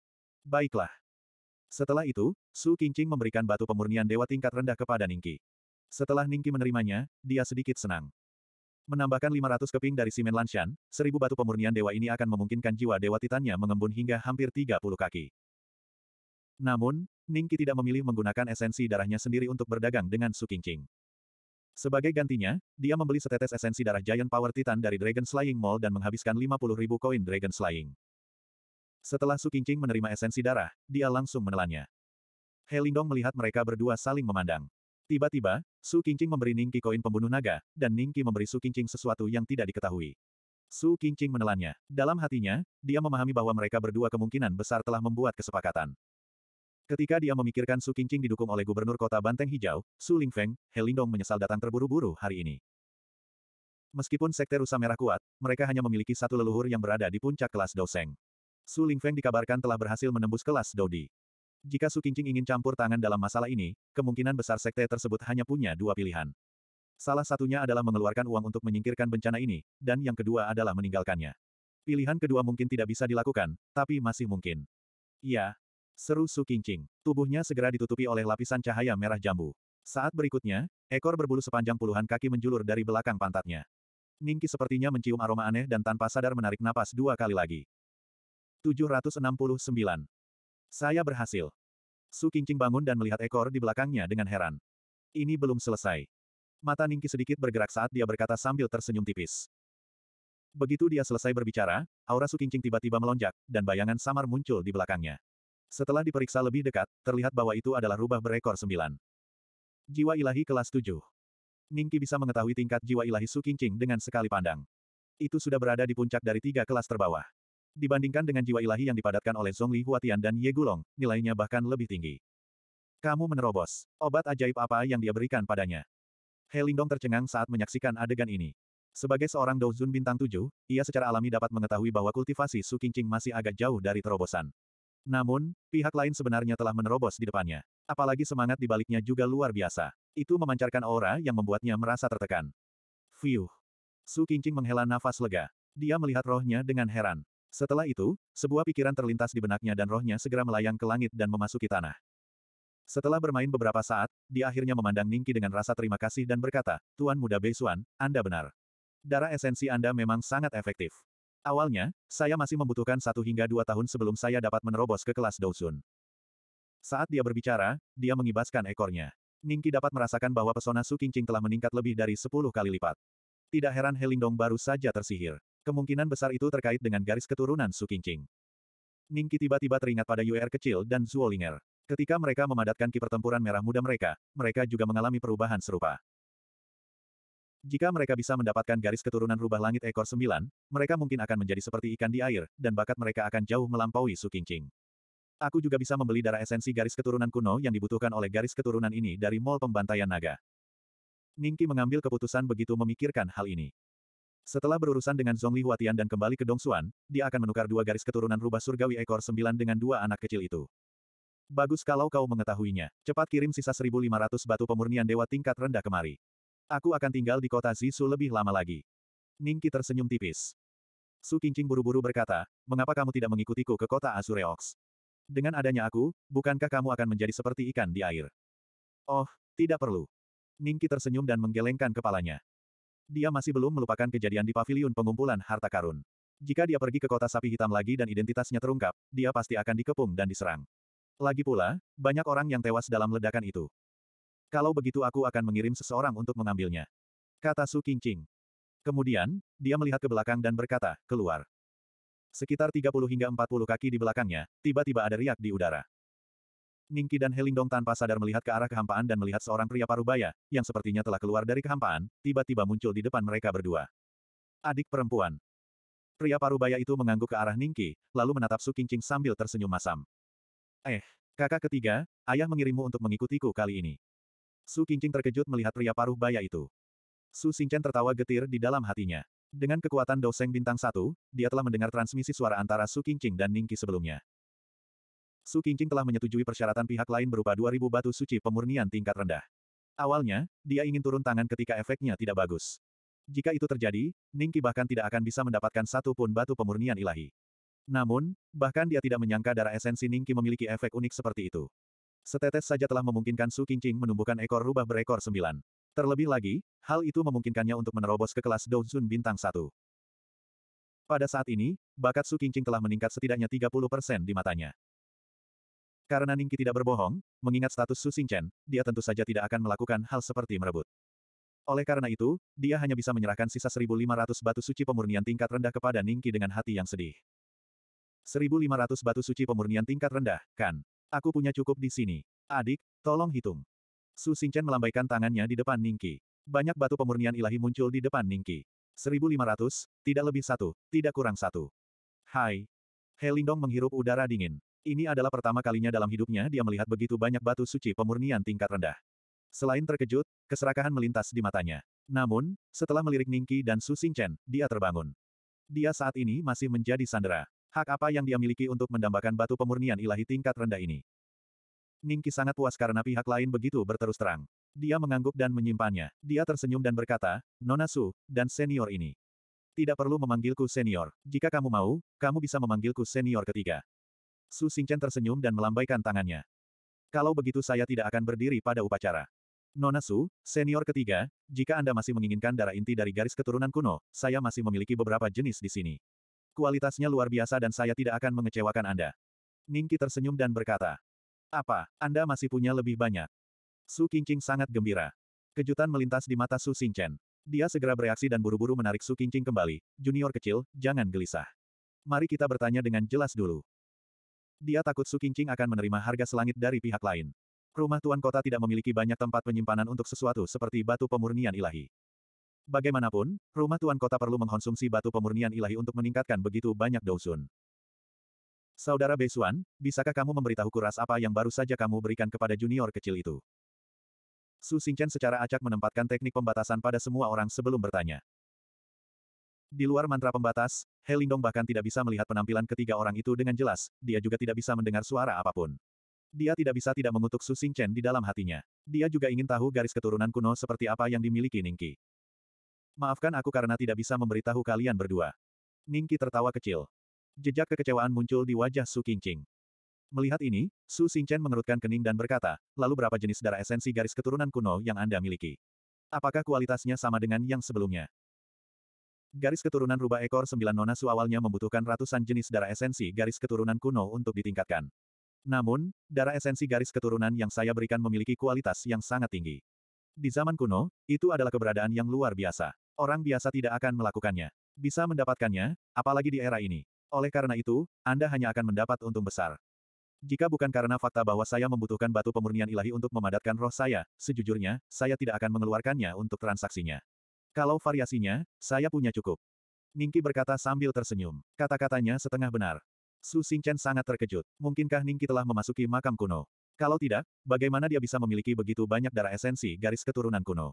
Baiklah. Setelah itu, Su Qingqing memberikan batu pemurnian dewa tingkat rendah kepada Ningki. Setelah Ningki menerimanya, dia sedikit senang. Menambahkan 500 keping dari simen Lanshan, seribu batu pemurnian dewa ini akan memungkinkan jiwa dewa titannya mengembun hingga hampir 30 kaki. Namun, Ningki tidak memilih menggunakan esensi darahnya sendiri untuk berdagang dengan Su Qingqing. Sebagai gantinya, dia membeli setetes esensi darah Giant Power Titan dari Dragon Slaying Mall dan menghabiskan 50 ribu koin Dragon Slaying. Setelah Su Qingqing menerima esensi darah, dia langsung menelannya. He Lingdong melihat mereka berdua saling memandang. Tiba-tiba, Su Qingqing memberi Ning Qi koin pembunuh naga, dan Ning Qi memberi Su Qingqing sesuatu yang tidak diketahui. Su Qingqing menelannya. Dalam hatinya, dia memahami bahwa mereka berdua kemungkinan besar telah membuat kesepakatan. Ketika dia memikirkan Su Qingqing didukung oleh Gubernur Kota Banteng Hijau, Su Lingfeng, He Lingdong menyesal datang terburu-buru hari ini. Meskipun Sekte Rusa Merah kuat, mereka hanya memiliki satu leluhur yang berada di puncak kelas Doseng. Su Lingfeng dikabarkan telah berhasil menembus kelas Dodi. Jika Su Qingqing ingin campur tangan dalam masalah ini, kemungkinan besar sekte tersebut hanya punya dua pilihan. Salah satunya adalah mengeluarkan uang untuk menyingkirkan bencana ini, dan yang kedua adalah meninggalkannya. Pilihan kedua mungkin tidak bisa dilakukan, tapi masih mungkin. Ya, Seru Su Qingqing. Tubuhnya segera ditutupi oleh lapisan cahaya merah jambu. Saat berikutnya, ekor berbulu sepanjang puluhan kaki menjulur dari belakang pantatnya. Ningki sepertinya mencium aroma aneh dan tanpa sadar menarik napas dua kali lagi. 769. Saya berhasil. Su Qingqing bangun dan melihat ekor di belakangnya dengan heran. Ini belum selesai. Mata Ningki sedikit bergerak saat dia berkata sambil tersenyum tipis. Begitu dia selesai berbicara, aura Su Qingqing tiba-tiba melonjak, dan bayangan samar muncul di belakangnya. Setelah diperiksa lebih dekat, terlihat bahwa itu adalah rubah berekor sembilan. Jiwa ilahi kelas tujuh. Ningki bisa mengetahui tingkat jiwa ilahi Su Qingqing dengan sekali pandang. Itu sudah berada di puncak dari tiga kelas terbawah dibandingkan dengan jiwa ilahi yang dipadatkan oleh Li Huatian dan Ye Gulong, nilainya bahkan lebih tinggi. Kamu menerobos. Obat ajaib apa yang dia berikan padanya? He Lingdong tercengang saat menyaksikan adegan ini. Sebagai seorang Douzun bintang tujuh, ia secara alami dapat mengetahui bahwa kultivasi Su Qingqing masih agak jauh dari terobosan. Namun, pihak lain sebenarnya telah menerobos di depannya. Apalagi semangat di baliknya juga luar biasa. Itu memancarkan aura yang membuatnya merasa tertekan. Fiuh. Su Qingqing menghela nafas lega. Dia melihat rohnya dengan heran. Setelah itu, sebuah pikiran terlintas di benaknya dan rohnya segera melayang ke langit dan memasuki tanah. Setelah bermain beberapa saat, dia akhirnya memandang Ningki dengan rasa terima kasih dan berkata, Tuan Muda Beisuan, Anda benar. Darah esensi Anda memang sangat efektif. Awalnya, saya masih membutuhkan satu hingga dua tahun sebelum saya dapat menerobos ke kelas Dousun. Saat dia berbicara, dia mengibaskan ekornya. Ningki dapat merasakan bahwa pesona Su Qingqing telah meningkat lebih dari sepuluh kali lipat. Tidak heran Helingdong baru saja tersihir. Kemungkinan besar itu terkait dengan garis keturunan Su Qingqing. Ningki tiba-tiba teringat pada UR er kecil dan Zuolinger. Ketika mereka memadatkan ki pertempuran merah muda mereka, mereka juga mengalami perubahan serupa. Jika mereka bisa mendapatkan garis keturunan rubah langit ekor sembilan, mereka mungkin akan menjadi seperti ikan di air, dan bakat mereka akan jauh melampaui Su Qingqing. Aku juga bisa membeli darah esensi garis keturunan kuno yang dibutuhkan oleh garis keturunan ini dari mall pembantaian naga. Ningki mengambil keputusan begitu memikirkan hal ini. Setelah berurusan dengan Zhongli Huatian dan kembali ke Dongsuan, dia akan menukar dua garis keturunan rubah surgawi ekor sembilan dengan dua anak kecil itu. Bagus kalau kau mengetahuinya. Cepat kirim sisa 1500 batu pemurnian dewa tingkat rendah kemari. Aku akan tinggal di kota Zisu lebih lama lagi. Ningki tersenyum tipis. Su Qingqing buru-buru berkata, mengapa kamu tidak mengikutiku ke kota Azureox? Dengan adanya aku, bukankah kamu akan menjadi seperti ikan di air? Oh, tidak perlu. Ningki tersenyum dan menggelengkan kepalanya. Dia masih belum melupakan kejadian di pavilion pengumpulan harta karun. Jika dia pergi ke kota sapi hitam lagi dan identitasnya terungkap, dia pasti akan dikepung dan diserang. Lagi pula, banyak orang yang tewas dalam ledakan itu. Kalau begitu aku akan mengirim seseorang untuk mengambilnya. Kata Su Qingqing. Kemudian, dia melihat ke belakang dan berkata, keluar. Sekitar 30 hingga 40 kaki di belakangnya, tiba-tiba ada riak di udara. Ningki dan Helingdong tanpa sadar melihat ke arah kehampaan dan melihat seorang pria parubaya, yang sepertinya telah keluar dari kehampaan, tiba-tiba muncul di depan mereka berdua. Adik perempuan. Pria parubaya itu mengangguk ke arah Ningki, lalu menatap Su Qingqing sambil tersenyum masam. Eh, kakak ketiga, ayah mengirimmu untuk mengikutiku kali ini. Su Qingqing terkejut melihat pria parubaya itu. Su Xingchen tertawa getir di dalam hatinya. Dengan kekuatan doseng bintang satu, dia telah mendengar transmisi suara antara Su Qingqing dan Ningki sebelumnya. Su Qingqing telah menyetujui persyaratan pihak lain berupa 2000 batu suci pemurnian tingkat rendah. Awalnya, dia ingin turun tangan ketika efeknya tidak bagus. Jika itu terjadi, Ningki bahkan tidak akan bisa mendapatkan satu pun batu pemurnian ilahi. Namun, bahkan dia tidak menyangka darah esensi Ningki memiliki efek unik seperti itu. Setetes saja telah memungkinkan Su Qingqing menumbuhkan ekor rubah berekor sembilan. Terlebih lagi, hal itu memungkinkannya untuk menerobos ke kelas Doujun bintang satu. Pada saat ini, bakat Su Qingqing telah meningkat setidaknya 30% di matanya. Karena Ningki tidak berbohong, mengingat status Su Xingchen, dia tentu saja tidak akan melakukan hal seperti merebut. Oleh karena itu, dia hanya bisa menyerahkan sisa 1.500 batu suci pemurnian tingkat rendah kepada Ningki dengan hati yang sedih. 1.500 batu suci pemurnian tingkat rendah, kan? Aku punya cukup di sini. Adik, tolong hitung. Su Xingchen melambaikan tangannya di depan Ningki. Banyak batu pemurnian ilahi muncul di depan Ningki. 1.500, tidak lebih satu, tidak kurang satu. Hai. He Lingdong menghirup udara dingin. Ini adalah pertama kalinya dalam hidupnya dia melihat begitu banyak batu suci pemurnian tingkat rendah. Selain terkejut, keserakahan melintas di matanya. Namun, setelah melirik Ningki dan Su Xingchen, dia terbangun. Dia saat ini masih menjadi sandera. Hak apa yang dia miliki untuk mendambakan batu pemurnian ilahi tingkat rendah ini? Ningki sangat puas karena pihak lain begitu berterus terang. Dia mengangguk dan menyimpannya. Dia tersenyum dan berkata, Nona Su, dan senior ini. Tidak perlu memanggilku senior. Jika kamu mau, kamu bisa memanggilku senior ketiga. Su Xingchen tersenyum dan melambaikan tangannya. Kalau begitu saya tidak akan berdiri pada upacara. Nona Su, senior ketiga, jika Anda masih menginginkan darah inti dari garis keturunan kuno, saya masih memiliki beberapa jenis di sini. Kualitasnya luar biasa dan saya tidak akan mengecewakan Anda. Ningki tersenyum dan berkata, Apa, Anda masih punya lebih banyak? Su Qingqing sangat gembira. Kejutan melintas di mata Su Xingchen. Dia segera bereaksi dan buru-buru menarik Su Qingqing kembali. Junior kecil, jangan gelisah. Mari kita bertanya dengan jelas dulu. Dia takut Su Qingqing akan menerima harga selangit dari pihak lain. Rumah tuan kota tidak memiliki banyak tempat penyimpanan untuk sesuatu seperti batu pemurnian ilahi. Bagaimanapun, rumah tuan kota perlu mengkonsumsi batu pemurnian ilahi untuk meningkatkan begitu banyak Sun. Saudara Beisuan, bisakah kamu memberitahu kuras apa yang baru saja kamu berikan kepada junior kecil itu? Su Xingchen secara acak menempatkan teknik pembatasan pada semua orang sebelum bertanya. Di luar mantra pembatas, He Lingdong bahkan tidak bisa melihat penampilan ketiga orang itu dengan jelas, dia juga tidak bisa mendengar suara apapun. Dia tidak bisa tidak mengutuk Su Xing Chen di dalam hatinya. Dia juga ingin tahu garis keturunan kuno seperti apa yang dimiliki Ningki. Maafkan aku karena tidak bisa memberitahu kalian berdua. Ningki tertawa kecil. Jejak kekecewaan muncul di wajah Su Qingqing. Melihat ini, Su Xing Chen mengerutkan kening dan berkata, lalu berapa jenis darah esensi garis keturunan kuno yang Anda miliki? Apakah kualitasnya sama dengan yang sebelumnya? Garis keturunan rubah ekor sembilan nona su awalnya membutuhkan ratusan jenis darah esensi garis keturunan kuno untuk ditingkatkan. Namun, darah esensi garis keturunan yang saya berikan memiliki kualitas yang sangat tinggi. Di zaman kuno, itu adalah keberadaan yang luar biasa. Orang biasa tidak akan melakukannya. Bisa mendapatkannya, apalagi di era ini. Oleh karena itu, Anda hanya akan mendapat untung besar. Jika bukan karena fakta bahwa saya membutuhkan batu pemurnian ilahi untuk memadatkan roh saya, sejujurnya, saya tidak akan mengeluarkannya untuk transaksinya. Kalau variasinya, saya punya cukup. Ningki berkata sambil tersenyum. Kata-katanya setengah benar. Su Xingchen sangat terkejut. Mungkinkah Ningki telah memasuki makam kuno? Kalau tidak, bagaimana dia bisa memiliki begitu banyak darah esensi garis keturunan kuno?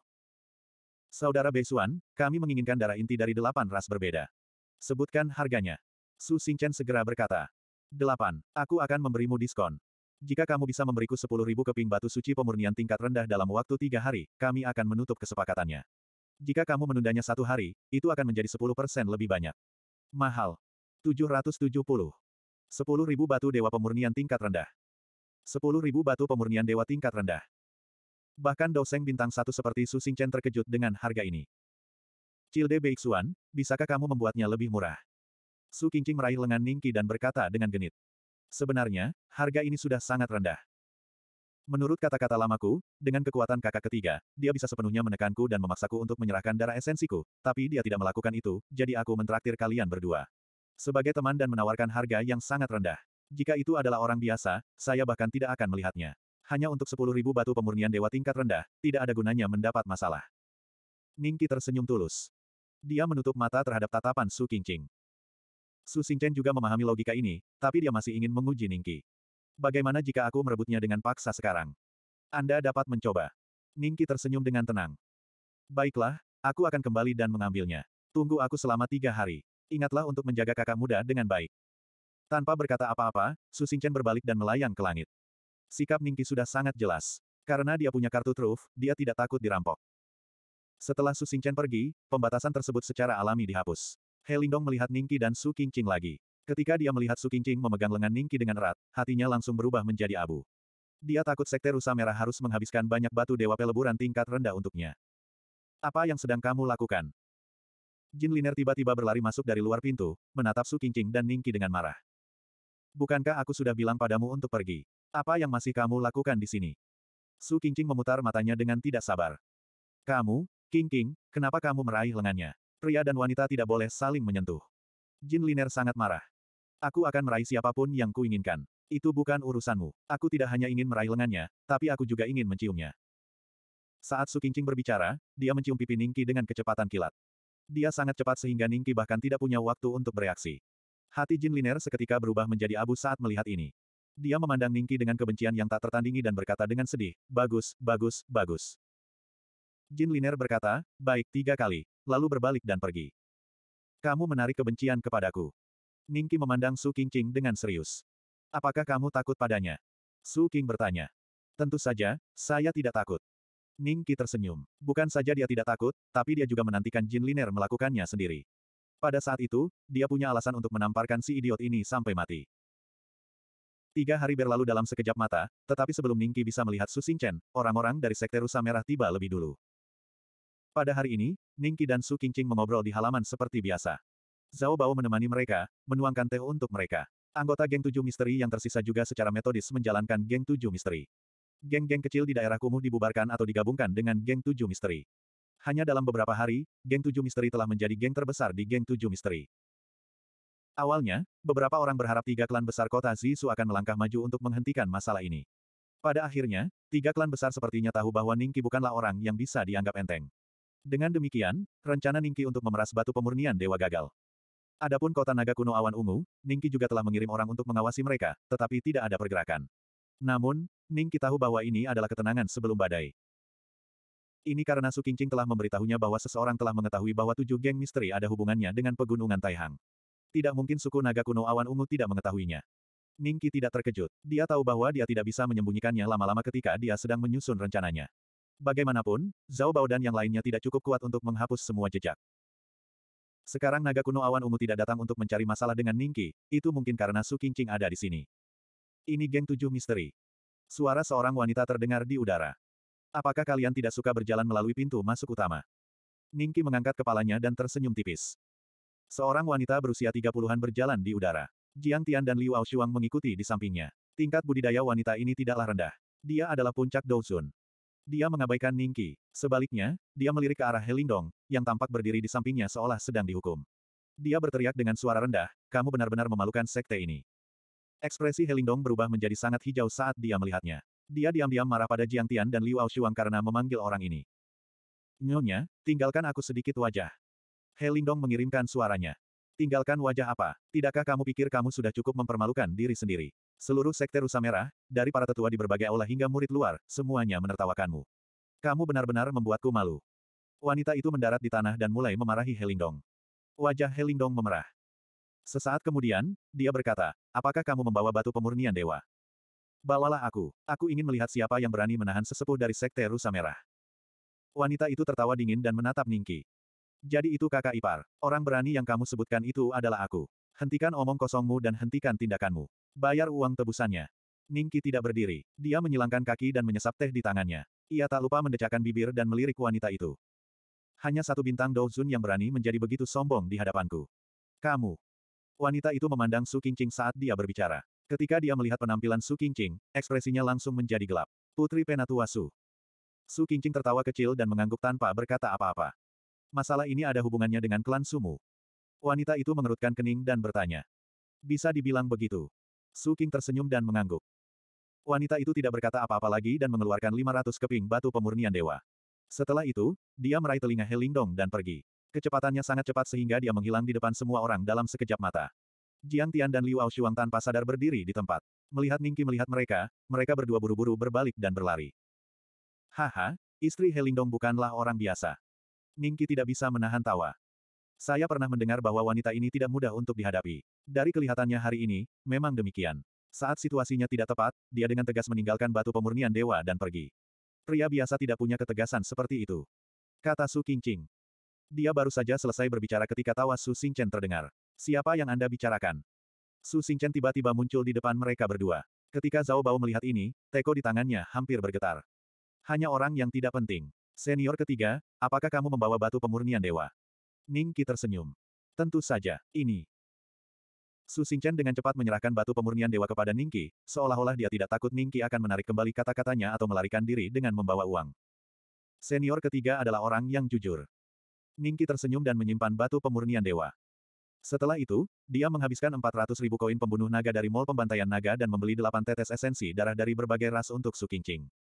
Saudara Beisuan, kami menginginkan darah inti dari delapan ras berbeda. Sebutkan harganya. Su Xingchen segera berkata. Delapan, aku akan memberimu diskon. Jika kamu bisa memberiku sepuluh ribu keping batu suci pemurnian tingkat rendah dalam waktu tiga hari, kami akan menutup kesepakatannya. Jika kamu menundanya satu hari, itu akan menjadi 10% lebih banyak. Mahal. 770. ribu batu dewa pemurnian tingkat rendah. ribu batu pemurnian dewa tingkat rendah. Bahkan doseng bintang satu seperti Su Xingchen terkejut dengan harga ini. Cilde Beixuan, bisakah kamu membuatnya lebih murah? Su Qingqing meraih lengan Ningqi dan berkata dengan genit. Sebenarnya, harga ini sudah sangat rendah. Menurut kata-kata lamaku, dengan kekuatan kakak ketiga, dia bisa sepenuhnya menekanku dan memaksaku untuk menyerahkan darah esensiku, tapi dia tidak melakukan itu, jadi aku mentraktir kalian berdua. Sebagai teman dan menawarkan harga yang sangat rendah. Jika itu adalah orang biasa, saya bahkan tidak akan melihatnya. Hanya untuk 10.000 batu pemurnian dewa tingkat rendah, tidak ada gunanya mendapat masalah. Ningki tersenyum tulus. Dia menutup mata terhadap tatapan Su Qingqing. Su Xingchen juga memahami logika ini, tapi dia masih ingin menguji Ningki. Bagaimana jika aku merebutnya dengan paksa sekarang? Anda dapat mencoba. Ningki tersenyum dengan tenang. Baiklah, aku akan kembali dan mengambilnya. Tunggu aku selama tiga hari. Ingatlah untuk menjaga kakak muda dengan baik. Tanpa berkata apa-apa, Su Xingchen berbalik dan melayang ke langit. Sikap Ningki sudah sangat jelas. Karena dia punya kartu truf, dia tidak takut dirampok. Setelah Su Xingchen pergi, pembatasan tersebut secara alami dihapus. He Lingdong melihat Ningki dan Su Qingqing lagi. Ketika dia melihat Su Qingqing memegang lengan Ningqi dengan erat, hatinya langsung berubah menjadi abu. Dia takut Sekte Rusa Merah harus menghabiskan banyak batu dewa peleburan tingkat rendah untuknya. Apa yang sedang kamu lakukan? Jin Liner tiba-tiba berlari masuk dari luar pintu, menatap Su Qingqing dan Ningqi dengan marah. Bukankah aku sudah bilang padamu untuk pergi? Apa yang masih kamu lakukan di sini? Su Qingqing memutar matanya dengan tidak sabar. Kamu, Qingqing, kenapa kamu meraih lengannya? Pria dan wanita tidak boleh saling menyentuh. Jin Liner sangat marah. Aku akan meraih siapapun yang kuinginkan. Itu bukan urusanmu. Aku tidak hanya ingin meraih lengannya, tapi aku juga ingin menciumnya. Saat Su Qingqing berbicara, dia mencium pipi Ningki dengan kecepatan kilat. Dia sangat cepat sehingga Ningki bahkan tidak punya waktu untuk bereaksi. Hati Jin Liner seketika berubah menjadi abu saat melihat ini. Dia memandang Ningki dengan kebencian yang tak tertandingi dan berkata dengan sedih, bagus, bagus, bagus. Jin Liner berkata, baik tiga kali, lalu berbalik dan pergi. Kamu menarik kebencian kepadaku. Ningki memandang Su Qingqing dengan serius. Apakah kamu takut padanya? Su Qing bertanya. Tentu saja, saya tidak takut. Ningki tersenyum. Bukan saja dia tidak takut, tapi dia juga menantikan Jin Liner melakukannya sendiri. Pada saat itu, dia punya alasan untuk menamparkan si idiot ini sampai mati. Tiga hari berlalu dalam sekejap mata, tetapi sebelum Ningki bisa melihat Su Xingchen, orang-orang dari Sekte Rusa Merah tiba lebih dulu. Pada hari ini, Ningki dan Su Qingqing mengobrol di halaman seperti biasa. Zhao Bao menemani mereka, menuangkan teh untuk mereka. Anggota geng tujuh misteri yang tersisa juga secara metodis menjalankan geng tujuh misteri. Geng-geng kecil di daerah kumuh dibubarkan atau digabungkan dengan geng tujuh misteri. Hanya dalam beberapa hari, geng tujuh misteri telah menjadi geng terbesar di geng tujuh misteri. Awalnya, beberapa orang berharap tiga klan besar kota Zisu akan melangkah maju untuk menghentikan masalah ini. Pada akhirnya, tiga klan besar sepertinya tahu bahwa Ningki bukanlah orang yang bisa dianggap enteng. Dengan demikian, rencana Ningki untuk memeras batu pemurnian dewa gagal. Adapun kota naga kuno awan ungu, Ningki juga telah mengirim orang untuk mengawasi mereka, tetapi tidak ada pergerakan. Namun, Ningki tahu bahwa ini adalah ketenangan sebelum badai. Ini karena Su Qingqing telah memberitahunya bahwa seseorang telah mengetahui bahwa tujuh geng misteri ada hubungannya dengan pegunungan Taihang. Tidak mungkin suku naga kuno awan ungu tidak mengetahuinya. Ningki tidak terkejut. Dia tahu bahwa dia tidak bisa menyembunyikannya lama-lama ketika dia sedang menyusun rencananya. Bagaimanapun, Zhao Bao dan yang lainnya tidak cukup kuat untuk menghapus semua jejak. Sekarang naga kuno awan ungu tidak datang untuk mencari masalah dengan Ningki, itu mungkin karena Su Qingqing ada di sini. Ini geng tujuh misteri. Suara seorang wanita terdengar di udara. Apakah kalian tidak suka berjalan melalui pintu masuk utama? Ningki mengangkat kepalanya dan tersenyum tipis. Seorang wanita berusia tiga puluhan berjalan di udara. Jiang Tian dan Liu Aoshuang mengikuti di sampingnya. Tingkat budidaya wanita ini tidaklah rendah. Dia adalah puncak Douzun. Dia mengabaikan Ningki. Sebaliknya, dia melirik ke arah Helindong, yang tampak berdiri di sampingnya seolah sedang dihukum. Dia berteriak dengan suara rendah, kamu benar-benar memalukan sekte ini. Ekspresi Helindong berubah menjadi sangat hijau saat dia melihatnya. Dia diam-diam marah pada Jiang Tian dan Liu Aoshuang karena memanggil orang ini. Nyonya, tinggalkan aku sedikit wajah. Helindong mengirimkan suaranya. Tinggalkan wajah apa? Tidakkah kamu pikir kamu sudah cukup mempermalukan diri sendiri? Seluruh sekte rusa merah, dari para tetua di berbagai aula hingga murid luar, semuanya menertawakanmu. Kamu benar-benar membuatku malu. Wanita itu mendarat di tanah dan mulai memarahi Helingdong. Wajah Helingdong memerah. Sesaat kemudian, dia berkata, apakah kamu membawa batu pemurnian dewa? Bawalah aku. Aku ingin melihat siapa yang berani menahan sesepuh dari sekte rusa merah. Wanita itu tertawa dingin dan menatap Ningki. Jadi itu kakak ipar. Orang berani yang kamu sebutkan itu adalah aku. Hentikan omong kosongmu dan hentikan tindakanmu. Bayar uang tebusannya. Ningki tidak berdiri. Dia menyilangkan kaki dan menyesap teh di tangannya. Ia tak lupa mendecakkan bibir dan melirik wanita itu. Hanya satu bintang Douzun yang berani menjadi begitu sombong di hadapanku. Kamu. Wanita itu memandang Su Qingqing saat dia berbicara. Ketika dia melihat penampilan Su Qingqing, ekspresinya langsung menjadi gelap. Putri Penatua Su. Su Qingqing tertawa kecil dan mengangguk tanpa berkata apa-apa. Masalah ini ada hubungannya dengan klan Sumu. Wanita itu mengerutkan kening dan bertanya. Bisa dibilang begitu. Su King tersenyum dan mengangguk. Wanita itu tidak berkata apa-apa lagi dan mengeluarkan 500 keping batu pemurnian dewa. Setelah itu, dia meraih telinga Helingdong dan pergi. Kecepatannya sangat cepat sehingga dia menghilang di depan semua orang dalam sekejap mata. Jiang Tian dan Liu Shuang tanpa sadar berdiri di tempat. Melihat Ningki melihat mereka, mereka berdua buru-buru berbalik dan berlari. Haha, istri Helingdong bukanlah orang biasa. Ningki tidak bisa menahan tawa. Saya pernah mendengar bahwa wanita ini tidak mudah untuk dihadapi. Dari kelihatannya hari ini, memang demikian. Saat situasinya tidak tepat, dia dengan tegas meninggalkan batu pemurnian dewa dan pergi. Pria biasa tidak punya ketegasan seperti itu. Kata Su Qingqing. Dia baru saja selesai berbicara ketika tawa Su Xingchen terdengar. Siapa yang Anda bicarakan? Su Xingchen tiba-tiba muncul di depan mereka berdua. Ketika Zhao Bao melihat ini, teko di tangannya hampir bergetar. Hanya orang yang tidak penting. Senior ketiga, apakah kamu membawa batu pemurnian dewa? Ning Qi tersenyum. Tentu saja, ini. Su Xingchen dengan cepat menyerahkan batu pemurnian dewa kepada Ningqi, seolah-olah dia tidak takut Ningqi akan menarik kembali kata-katanya atau melarikan diri dengan membawa uang. Senior ketiga adalah orang yang jujur. Ningqi tersenyum dan menyimpan batu pemurnian dewa. Setelah itu, dia menghabiskan 400 ribu koin pembunuh naga dari mall pembantaian naga dan membeli 8 tetes esensi darah dari berbagai ras untuk Su Qingqing.